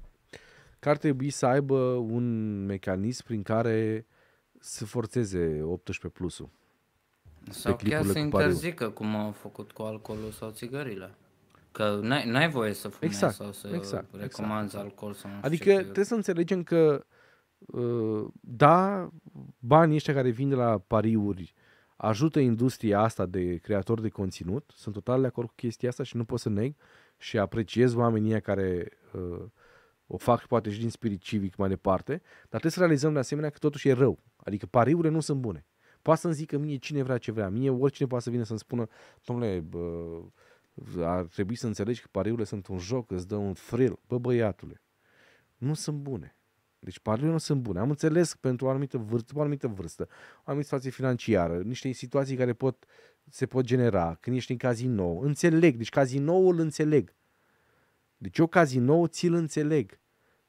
că ar trebui să aibă un mecanism prin care să forțeze 18 plusul. Sau chiar să interzică cum au făcut cu alcoolul sau țigările. Că n-ai, n-ai voie să fumezi exact, sau să exact, exact. recomanzi exact. alcool sau nu Adică ce trebuie să înțelegem că uh, da, banii ăștia care vin de la pariuri ajută industria asta de creator de conținut, sunt total de acord cu chestia asta și nu pot să neg și apreciez oamenii care uh, o fac poate și din spirit civic mai departe, dar trebuie să realizăm de asemenea că totuși e rău. Adică pariurile nu sunt bune. Poate să-mi zică mie cine vrea ce vrea. Mie oricine poate să vină să-mi spună, domnule, uh, ar trebui să înțelegi că pariurile sunt un joc, îți dă un thrill, Bă, băiatule, nu sunt bune. Deci pariurile nu sunt bune. Am înțeles pentru o anumită vârstă, o anumită vârstă, o anumită situație financiară, niște situații care pot, se pot genera când ești în cazinou. Înțeleg, deci cazinoul înțeleg. Deci eu cazinou ți-l înțeleg.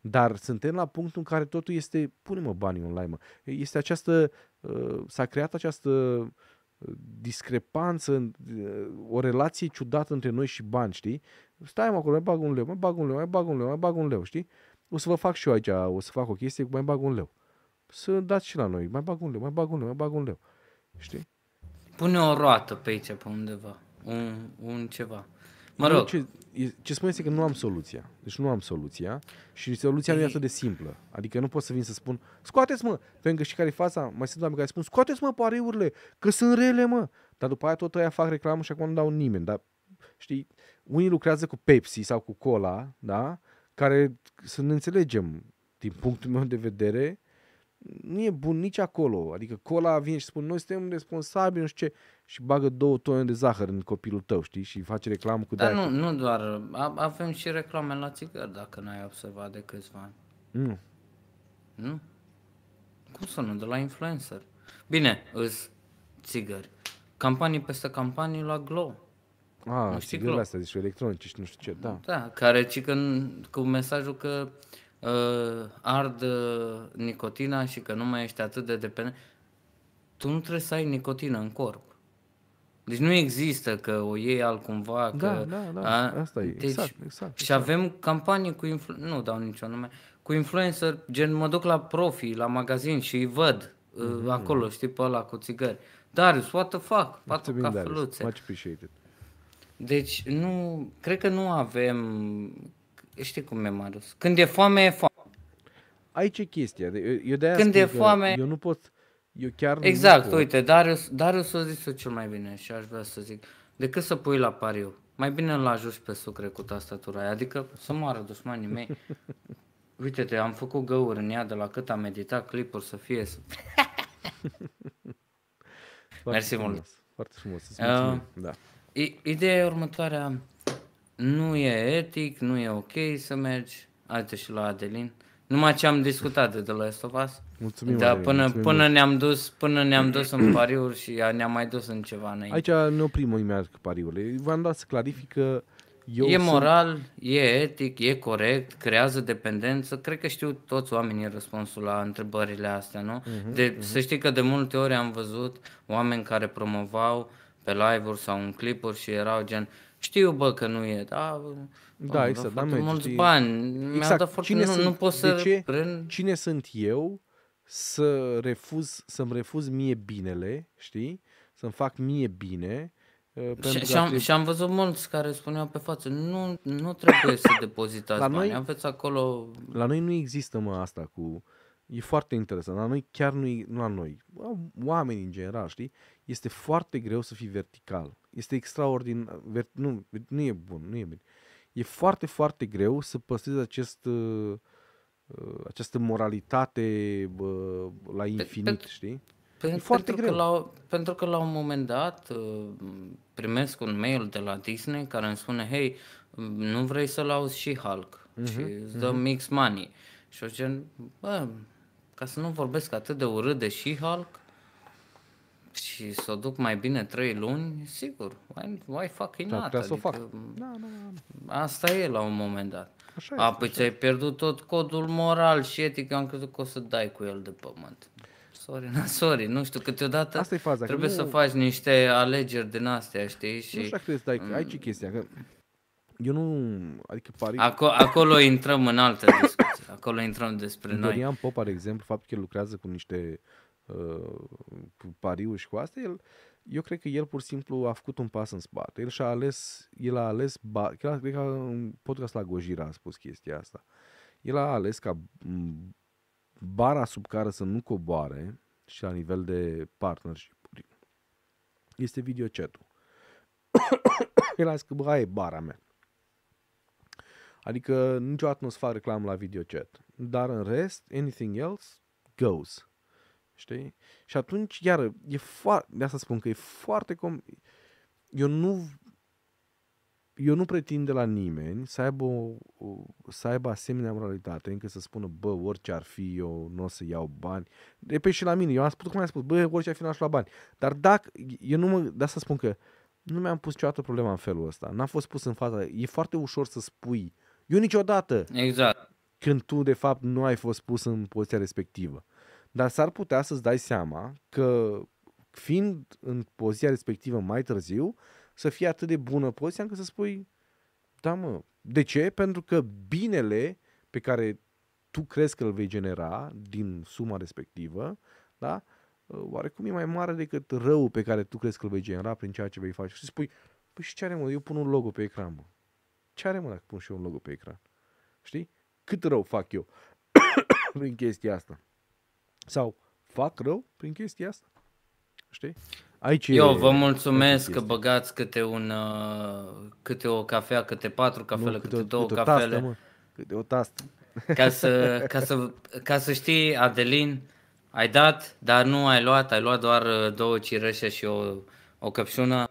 Dar suntem la punctul în care totul este, pune-mă banii online, mă. Este această, uh, s-a creat această discrepanță, o relație ciudată între noi și bani, știi? Stai mă acolo, mai bag un leu, mai bag un leu, mai bag un leu, mai bag un leu, știi? O să vă fac și eu aici, o să fac o chestie cu mai bag un leu. Să dați și la noi, mai bag un leu, mai bag un leu, mai bag un leu, știi? Pune o roată pe aici, pe undeva, un, un ceva. Mă rog. Ce, ce spun este că nu am soluția. Deci nu am soluția și soluția e... nu e atât de simplă. Adică nu pot să vin să spun, scoateți mă, pentru că și care fața, mai sunt oameni care spun, scoateți mă pariurile, că sunt rele mă. Dar după aia tot aia fac reclamă și acum nu dau nimeni. Dar știi, unii lucrează cu Pepsi sau cu Cola, da? Care, să ne înțelegem, din punctul meu de vedere, nu e bun nici acolo. Adică Cola vine și spune, noi suntem responsabili, nu știu ce și bagă două tone de zahăr în copilul tău, știi? Și face reclamă cu Dar nu, nu doar, avem și reclame la țigări, dacă n-ai observat de câțiva ani. Nu. Nu? Cum să nu? De la influencer. Bine, îs țigări. Campanii peste campanii la Glow. A, nu știi țigările astea, deci electronice și nu știu ce, da. Da, care ci că, cu mesajul că uh, ard ă, nicotina și că nu mai ești atât de dependent. Tu nu trebuie să ai nicotină în corp. Deci nu există că o iei altcumva. Da, că, da, da, a, asta e, deci, exact, exact. Și exact. avem campanii cu, influ- nu dau niciun nume, cu influencer, gen mă duc la profi, la magazin și îi văd mm-hmm. acolo, știi, pe ăla cu țigări. Darius, what the fuck, patru cafeluțe. Much appreciated. Deci nu, cred că nu avem, știi cum e, Marius, când e foame, e foame. Aici e chestia, eu de Când e foame... Eu nu pot, eu chiar exact, nu uite, Darius, Darius a zis cel mai bine și aș vrea să zic. Decât să pui la pariu, mai bine îl ajuți pe sucre cu tastatura aia, adică să moară dușmanii mei. Uite-te, am făcut găuri în ea de la cât am meditat clipul să fie... Să... Mersi frumos, mult. Foarte frumos, Uh, da. Ideea e următoarea, nu e etic, nu e ok să mergi, uite și la Adelin, numai ce am discutat de The Last of Us, Mulțumim, da, Valeria, până, mulțumim până, ne-am dus, până ne-am dus în pariuri și ne-am mai dus în ceva înainte. Aici ne oprim imediat cu pariurile. V-am dat să clarific că eu e moral, sunt... e etic, e corect, creează dependență. Cred că știu toți oamenii răspunsul la întrebările astea, nu? Uh-huh, de, uh-huh. Să știi că de multe ori am văzut oameni care promovau pe live-uri sau în clipuri și erau gen știu, bă, că nu e, da, exact, da, exact, da, mulți bani, exact. mi-au dat foarte, nu, nu pot să... De ce? Prân... Cine sunt eu să refuz, să-mi refuz mie binele, știi? Să-mi fac mie bine. Uh, și, și, am, și am văzut mulți care spuneau pe față, nu, nu trebuie să depozitați la bani, aveți acolo... La noi nu există mă asta cu... E foarte interesant, la noi chiar nu e, nu la noi, oameni în general, știi? Este foarte greu să fii vertical. Este extraordinar, ver, nu, nu e bun, nu e bine. E foarte, foarte greu să păstrezi acest uh, Uh, această moralitate bă, la infinit, pe, știi? Pe, e foarte pentru greu. Că la, pentru că la un moment dat uh, primesc un mail de la Disney care îmi spune, hei, nu vrei să-l auzi și Hulk uh-huh, și îți mhm. dă uh-huh. mix money. Și o gen, bă, ca să nu vorbesc atât de urât de și Hulk și să o duc mai bine trei luni, sigur, why, why fucking not? Adică, să o adică fac. Da, da, da, asta e la un moment dat. Așa A, păi ți-ai pierdut tot codul moral și etic, eu am crezut că o să dai cu el de pământ. Sorry, na, sorry, nu știu, câteodată Asta e faza, trebuie nu... să faci niște alegeri din astea, știi? Și... Nu știu dacă trebuie să dai, mm. aici e chestia, că eu nu, adică pari. Aco, acolo intrăm în alte discuție, acolo intrăm despre Dorian noi. Dorian Popa, de exemplu, faptul că el lucrează cu niște uh, Uh, pariuri și cu asta, el, eu cred că el pur și simplu a făcut un pas în spate. El și-a ales, el a ales, ba, cred că în podcast la Gojira a spus chestia asta. El a ales ca bara sub care să nu coboare și la nivel de partnership este Video Chat. el a zis că, bă, e bara mea. Adică niciodată nu o să fac reclamă la chat. Dar în rest, anything else goes. Știi? Și atunci, iară, e foarte, de asta spun că e foarte, com- eu nu eu nu pretind de la nimeni să aibă, o, să aibă asemenea moralitate încât să spună, bă, orice ar fi, eu nu o să iau bani. De pe păi, și la mine, eu am spus, cum am spus, bă, orice ar fi, n-aș lua bani. Dar dacă, eu nu mă, de asta spun că nu mi-am pus niciodată problema în felul ăsta. N-am fost pus în fața, e foarte ușor să spui, eu niciodată. Exact. Când tu, de fapt, nu ai fost pus în poziția respectivă. Dar s-ar putea să-ți dai seama că fiind în poziția respectivă mai târziu, să fie atât de bună poziția încât să spui, da mă, de ce? Pentru că binele pe care tu crezi că îl vei genera din suma respectivă, da? oarecum e mai mare decât răul pe care tu crezi că îl vei genera prin ceea ce vei face. Și spui, păi și ce are mă, eu pun un logo pe ecran, mă. Ce are mă dacă pun și eu un logo pe ecran? Știi? Cât rău fac eu prin chestia asta? sau fac rău prin chestia asta. Știi? Aici Eu vă mulțumesc că băgați câte un uh, câte o cafea, câte patru cafele, nu, câte, câte o, două câte cafele. O tastă, mă. Câte o tastă. Ca să, ca, să, ca să știi, Adelin, ai dat, dar nu ai luat, ai luat doar uh, două cireșe și o, o căpșună.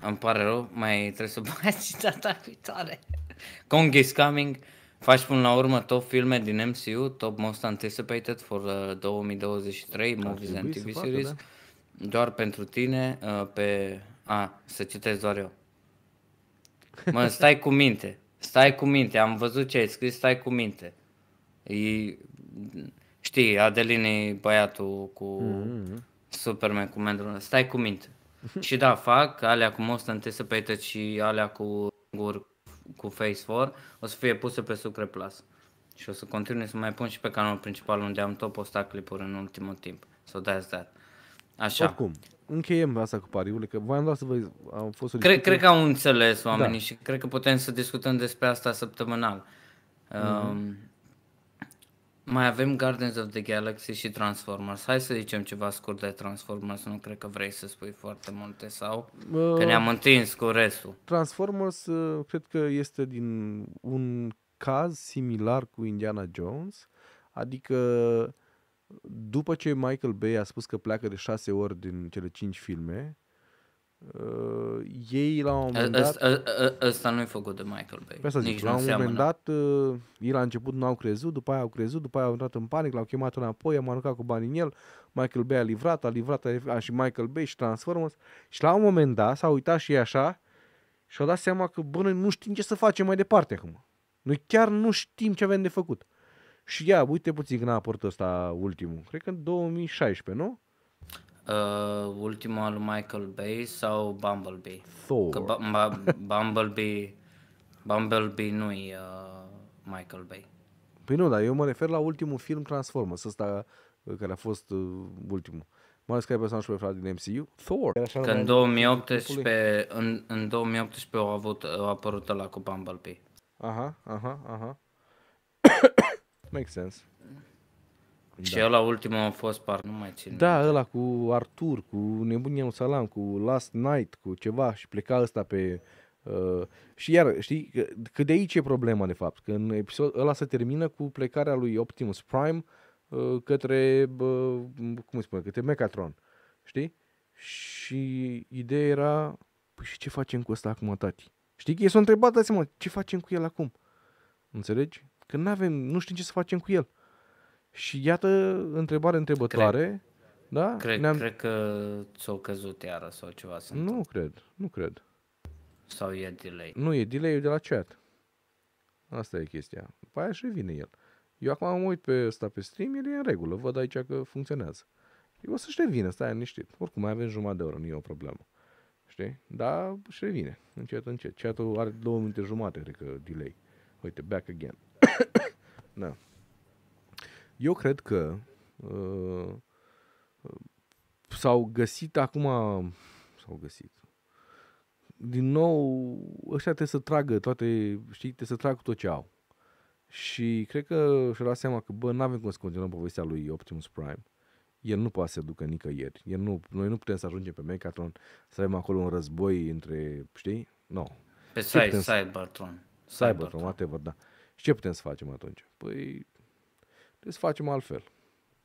Îmi pare rău, mai trebuie să bagi data viitoare. Kong is coming. Faci până la urmă top filme din MCU, top most anticipated for uh, 2023, movies and TV series, facă, da? doar pentru tine, uh, pe... A, să citesc doar eu. Mă, stai cu minte, stai cu minte, am văzut ce ai scris, stai cu minte. E... Știi, Adeline e băiatul cu mm-hmm. Superman, cu Mandalorian, stai cu minte. și da, fac alea cu most anticipated și alea cu singur cu face 4 o să fie puse pe Sucre Plus. Și o să continui să mai pun și pe canalul principal unde am tot postat clipuri în ultimul timp. So that's that. Așa. Oricum, încheiem asta cu pariurile, că voiam doar să vă... Am fost o cred, cred că au înțeles da. oamenii da. și cred că putem să discutăm despre asta săptămânal. Mm-hmm. Um, mai avem Gardens of the Galaxy și Transformers. Hai să zicem ceva scurt de Transformers, nu cred că vrei să spui foarte multe sau uh, că ne-am întins cu restul. Transformers uh, cred că este din un caz similar cu Indiana Jones, adică după ce Michael Bay a spus că pleacă de șase ori din cele cinci filme, Uh, ei la un moment dat... Ăsta nu-i făcut de Michael Bay. Asta păi zic, Nici la un seamănă. moment dat, uh, ei la început nu au crezut, după aia au crezut, după aia au intrat în panic, l-au chemat înapoi, am aruncat cu bani în el, Michael Bay a livrat, a livrat, a a, și Michael Bay și Transformers. Și la un moment dat s-au uitat și ei așa și au dat seama că, bă, noi nu știm ce să facem mai departe acum. Noi chiar nu știm ce avem de făcut. Și ia, uite puțin când a apărut ăsta ultimul. Cred că în 2016, nu? uh, ultima lui Michael Bay sau Bumblebee? Thor. Că B- Bumblebee, Bumblebee nu e uh, Michael Bay. Păi nu, dar eu mă refer la ultimul film Transformers, ăsta uh, care a fost uh, ultimul. Mai ales care personajul preferat din MCU? Thor. Că în 2018, în, în 2018 au, avut, au apărut la cu Bumblebee. Aha, aha, aha. Makes sense. Da. Și da. ăla ultimul a fost par, nu mai țin. Da, ăla cu Artur, cu Nebunia Salam, cu Last Night, cu ceva și pleca ăsta pe... Uh, și iar, știi, că, că de aici e problema de fapt, că în episod, ăla se termină cu plecarea lui Optimus Prime uh, către, uh, cum spune, către Megatron, știi? Și ideea era, păi și ce facem cu ăsta acum, tati? Știi că e s a întrebat, dați ce facem cu el acum? Înțelegi? Că nu avem, nu știm ce să facem cu el. Și iată, întrebare întrebătoare. Cred, da? cred, Ne-am... cred că ți-au căzut iară sau ceva. Sunt. Nu cred, nu cred. Sau e delay? Nu, e delay de la chat. Asta e chestia. După aia și vine el. Eu acum am uit pe ăsta pe stream, el e în regulă, văd aici că funcționează. Eu o să-și revină, stai liniștit. Oricum mai avem jumătate de oră, nu e o problemă. Știi? Dar și revine, încet, încet. Chat-ul are două minute jumate, cred că, delay. Uite, back again. da. Eu cred că uh, s-au găsit acum, s-au găsit, din nou, ăștia trebuie să tragă toate, știi, trebuie să tragă tot ce au. Și cred că și-a dat seama că, bă, n-avem cum să continuăm povestea lui Optimus Prime. El nu poate să se ducă nicăieri. El nu, noi nu putem să ajungem pe Megatron, să avem acolo un război între, știi? Nu. No. Pe Cy- Cybertron. Cybertron, whatever, da. Și ce putem să facem atunci? Păi, Trebuie să facem altfel.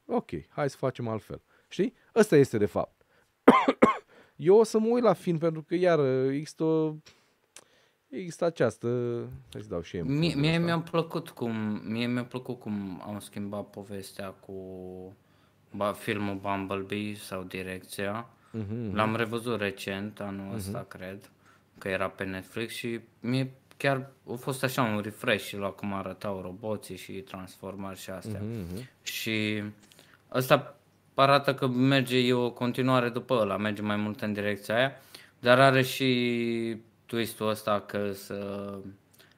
Ok, hai să facem altfel. Știi? Ăsta este de fapt. Eu o să mă uit la film pentru că iar există o... Există această... Hai să dau și Mie, mie mi-a plăcut cum... Mie mi-a plăcut cum am schimbat povestea cu ba, filmul Bumblebee sau direcția. Uh-huh, uh-huh. L-am revăzut recent, anul uh-huh. ăsta, cred, că era pe Netflix și mie chiar a fost așa un refresh la cum arătau roboții și transformări și astea. Mm-hmm. Și ăsta arată că merge e o continuare după ăla, merge mai mult în direcția aia, dar are și twistul ăsta că să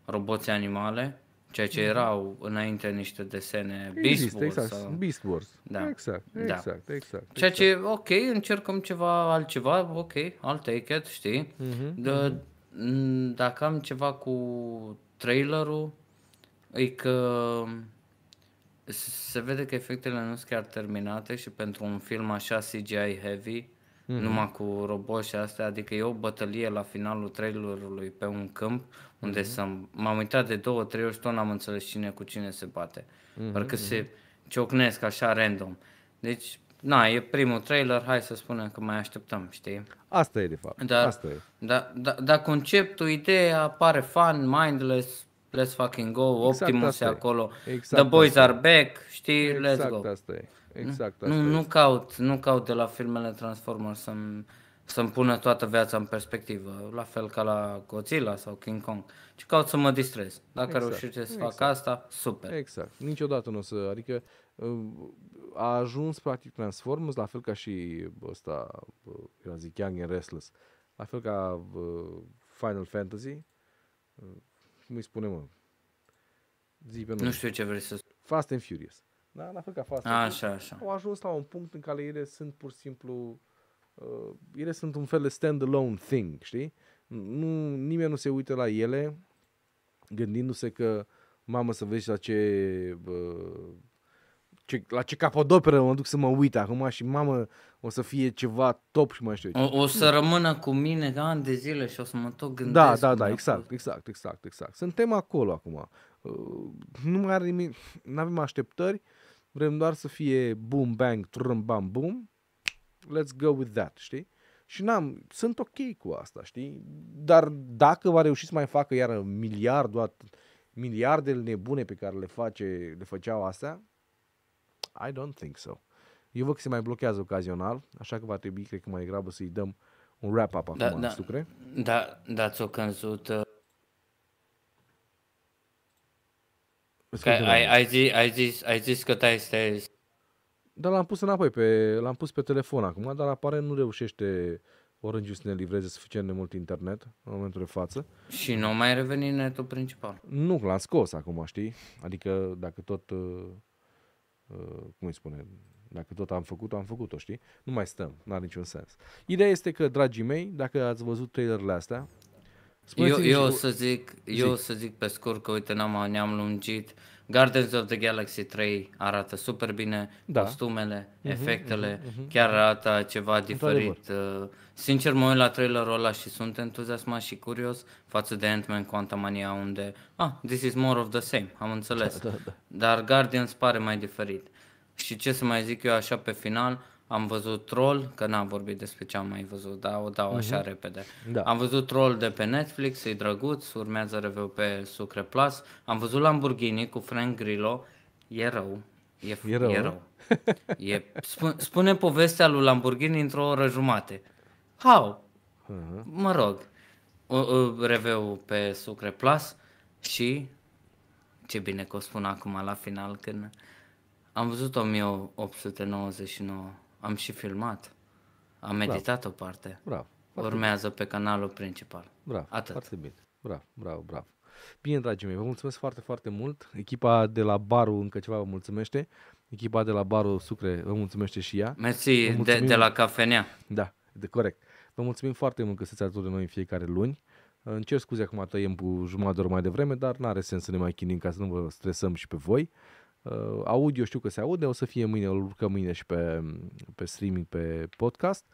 roboții animale, ceea ce mhm. erau înainte niște desene Beast Wars. Exact, sau... Beast da. exact, Wars. Da. Exact, exact, da. exact. Ceea ce, exact. ok, încercăm ceva altceva, ok, I'll take it, știi? Mm-hmm. Mhm. De, Mm, dacă am ceva cu trailerul, e că se vede că efectele nu sunt chiar terminate și pentru un film așa CGI heavy, mm-hmm. numai cu roboți și astea, adică e o bătălie la finalul trailerului pe un câmp unde mm-hmm. m-am uitat de două, trei ori și tot n-am înțeles cine cu cine se bate. Mm-hmm. Parcă mhm. se ciocnesc așa random. Deci na, e primul trailer, hai să spunem că mai așteptăm, știi? Asta e de fapt, Da, asta e. Da, da, da, conceptul, ideea pare fun, mindless, let's fucking go, exact Optimus e acolo, exact the boys are back, știi, exact let's go. Exact asta e. Exact nu, asta nu, e. nu caut, nu caut de la filmele Transformers să-mi, să-mi pună toată viața în perspectivă, la fel ca la Godzilla sau King Kong, ci caut să mă distrez. Dacă exact. reușește să exact. fac asta, super. Exact. Niciodată nu o să, adică uh, a ajuns practic Transformers, la fel ca și ăsta, era zic Young and Restless, la fel ca uh, Final Fantasy, uh, cum îi spune mă? Zi pe Nu știu ce vrei să spun. Fast and Furious. Da? La fel ca Fast a, and Furious. Așa, așa. Au ajuns la un punct în care ele sunt pur și simplu, uh, ele sunt un fel de stand-alone thing, știi? Nu, nimeni nu se uită la ele gândindu-se că mamă să vezi la ce uh, ce, la ce capodoperă mă duc să mă uit acum și mamă, o să fie ceva top și mai știu ce. O, o să rămână cu mine de ani de zile și o să mă tot gândesc. Da, da, da, exact, exact, exact, exact. Suntem acolo acum. Uh, nu mai are nimic, nu avem așteptări, vrem doar să fie boom, bang, trum, bam, boom. Let's go with that, știi? Și n-am, sunt ok cu asta, știi? Dar dacă va reuși să mai facă iară miliardul, miliardele nebune pe care le face, le făceau astea, I don't think so. Eu văd că se mai blochează ocazional, așa că va trebui, cred că mai degrabă să-i dăm un wrap-up da, acum, da, da, Da, da, ți-o cânzut. Uh, ai, ai, zis, ai, zis, ai zis că te este. Dar l-am pus înapoi, pe, l-am pus pe telefon acum, dar apare, nu reușește Orange să ne livreze suficient de mult internet în momentul de față. Și nu mai reveni netul principal. Nu, l-am scos acum, știi? Adică dacă tot uh, Uh, cum îi spune, dacă tot am făcut-o, am făcut-o, știi? Nu mai stăm, n-are niciun sens. Ideea este că, dragii mei, dacă ați văzut trailerele astea, eu, eu, cu... să zic, zic, eu să zic pe scurt că, uite, n-am, ne-am lungit, uh, Guardians of the Galaxy 3 arată super bine, da. costumele, uh-huh, efectele, uh-huh, uh-huh. chiar arată ceva diferit. Uh, sincer, mă uit la trailerul ăla și sunt entuziasmat și curios față de Ant-Man Quantumania unde, ah, this is more of the same, am înțeles. Da, da, da. Dar Guardians pare mai diferit. Și ce să mai zic eu așa pe final, am văzut troll, că n-am vorbit despre ce am mai văzut, dar o dau așa uh-huh. repede. Da. Am văzut troll de pe Netflix, e drăguț, urmează review pe Sucre Plus. Am văzut Lamborghini cu Frank Grillo, e rău. E, e rău. E rău. e, spune, spune povestea lui Lamborghini într-o oră jumate. How? Uh-huh. Mă rog. Reveu pe Sucre Plus și ce bine că o spun acum la final când am văzut 1899 am și filmat. Am editat bravo. o parte. Bravo. Foarte Urmează bine. pe canalul principal. Bravo. Atât. Foarte bine. Bravo, bravo, bravo. Bine, dragii mei, vă mulțumesc foarte, foarte mult. Echipa de la Baru încă ceva vă mulțumește. Echipa de la Baru Sucre vă mulțumește și ea. Mersi, de, de la cafenea. Da, de corect. Vă mulțumim foarte mult că sunteți alături de noi în fiecare luni. Îmi cer scuze acum tăiem cu jumătate de oră mai devreme, dar nu are sens să ne mai chinim ca să nu vă stresăm și pe voi. Uh, audio știu că se aude, o să fie mâine, îl urcăm mâine și pe, pe streaming, pe podcast,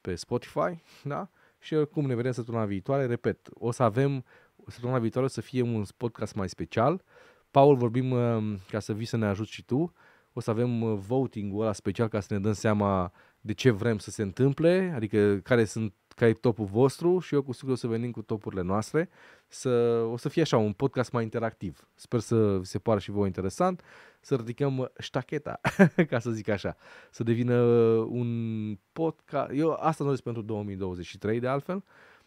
pe Spotify, da? Și oricum ne vedem săptămâna viitoare, repet, o să avem, săptămâna viitoare o să fie un podcast mai special. Paul, vorbim uh, ca să vii să ne ajut și tu, o să avem uh, voting-ul ăla special ca să ne dăm seama de ce vrem să se întâmple, adică care sunt care e topul vostru și eu cu sigur o să venim cu topurile noastre. Să, o să fie așa, un podcast mai interactiv. Sper să se pară și vouă interesant, să ridicăm ștacheta, ca să zic așa, să devină un podcast. Eu asta doresc pentru 2023, de altfel,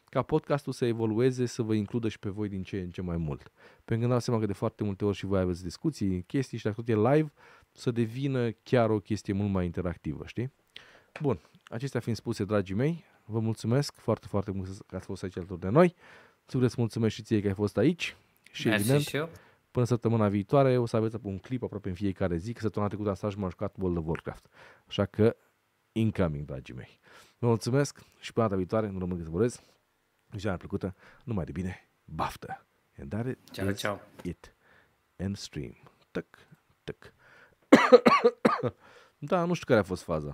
ca podcastul să evolueze, să vă includă și pe voi din ce în ce mai mult. Pentru că dau seama că de foarte multe ori și voi aveți discuții, chestii și dacă tot e live, să devină chiar o chestie mult mai interactivă, știi? Bun, acestea fiind spuse, dragii mei, Vă mulțumesc foarte, foarte mult că ați fost aici alături de noi. Îți vreți mulțumesc și ție că ai fost aici. Și Merci evident, și eu. până săptămâna viitoare o să aveți un clip aproape în fiecare zi, că săptămâna trecută asta și m-a jucat World of Warcraft. Așa că, incoming, dragii mei. Vă mulțumesc și până data viitoare, nu rămân să vorbesc. Viziunea plăcută, numai de bine, baftă! And that it ciao, is ciao. it. and stream. Tăc, tăc. da, nu știu care a fost faza.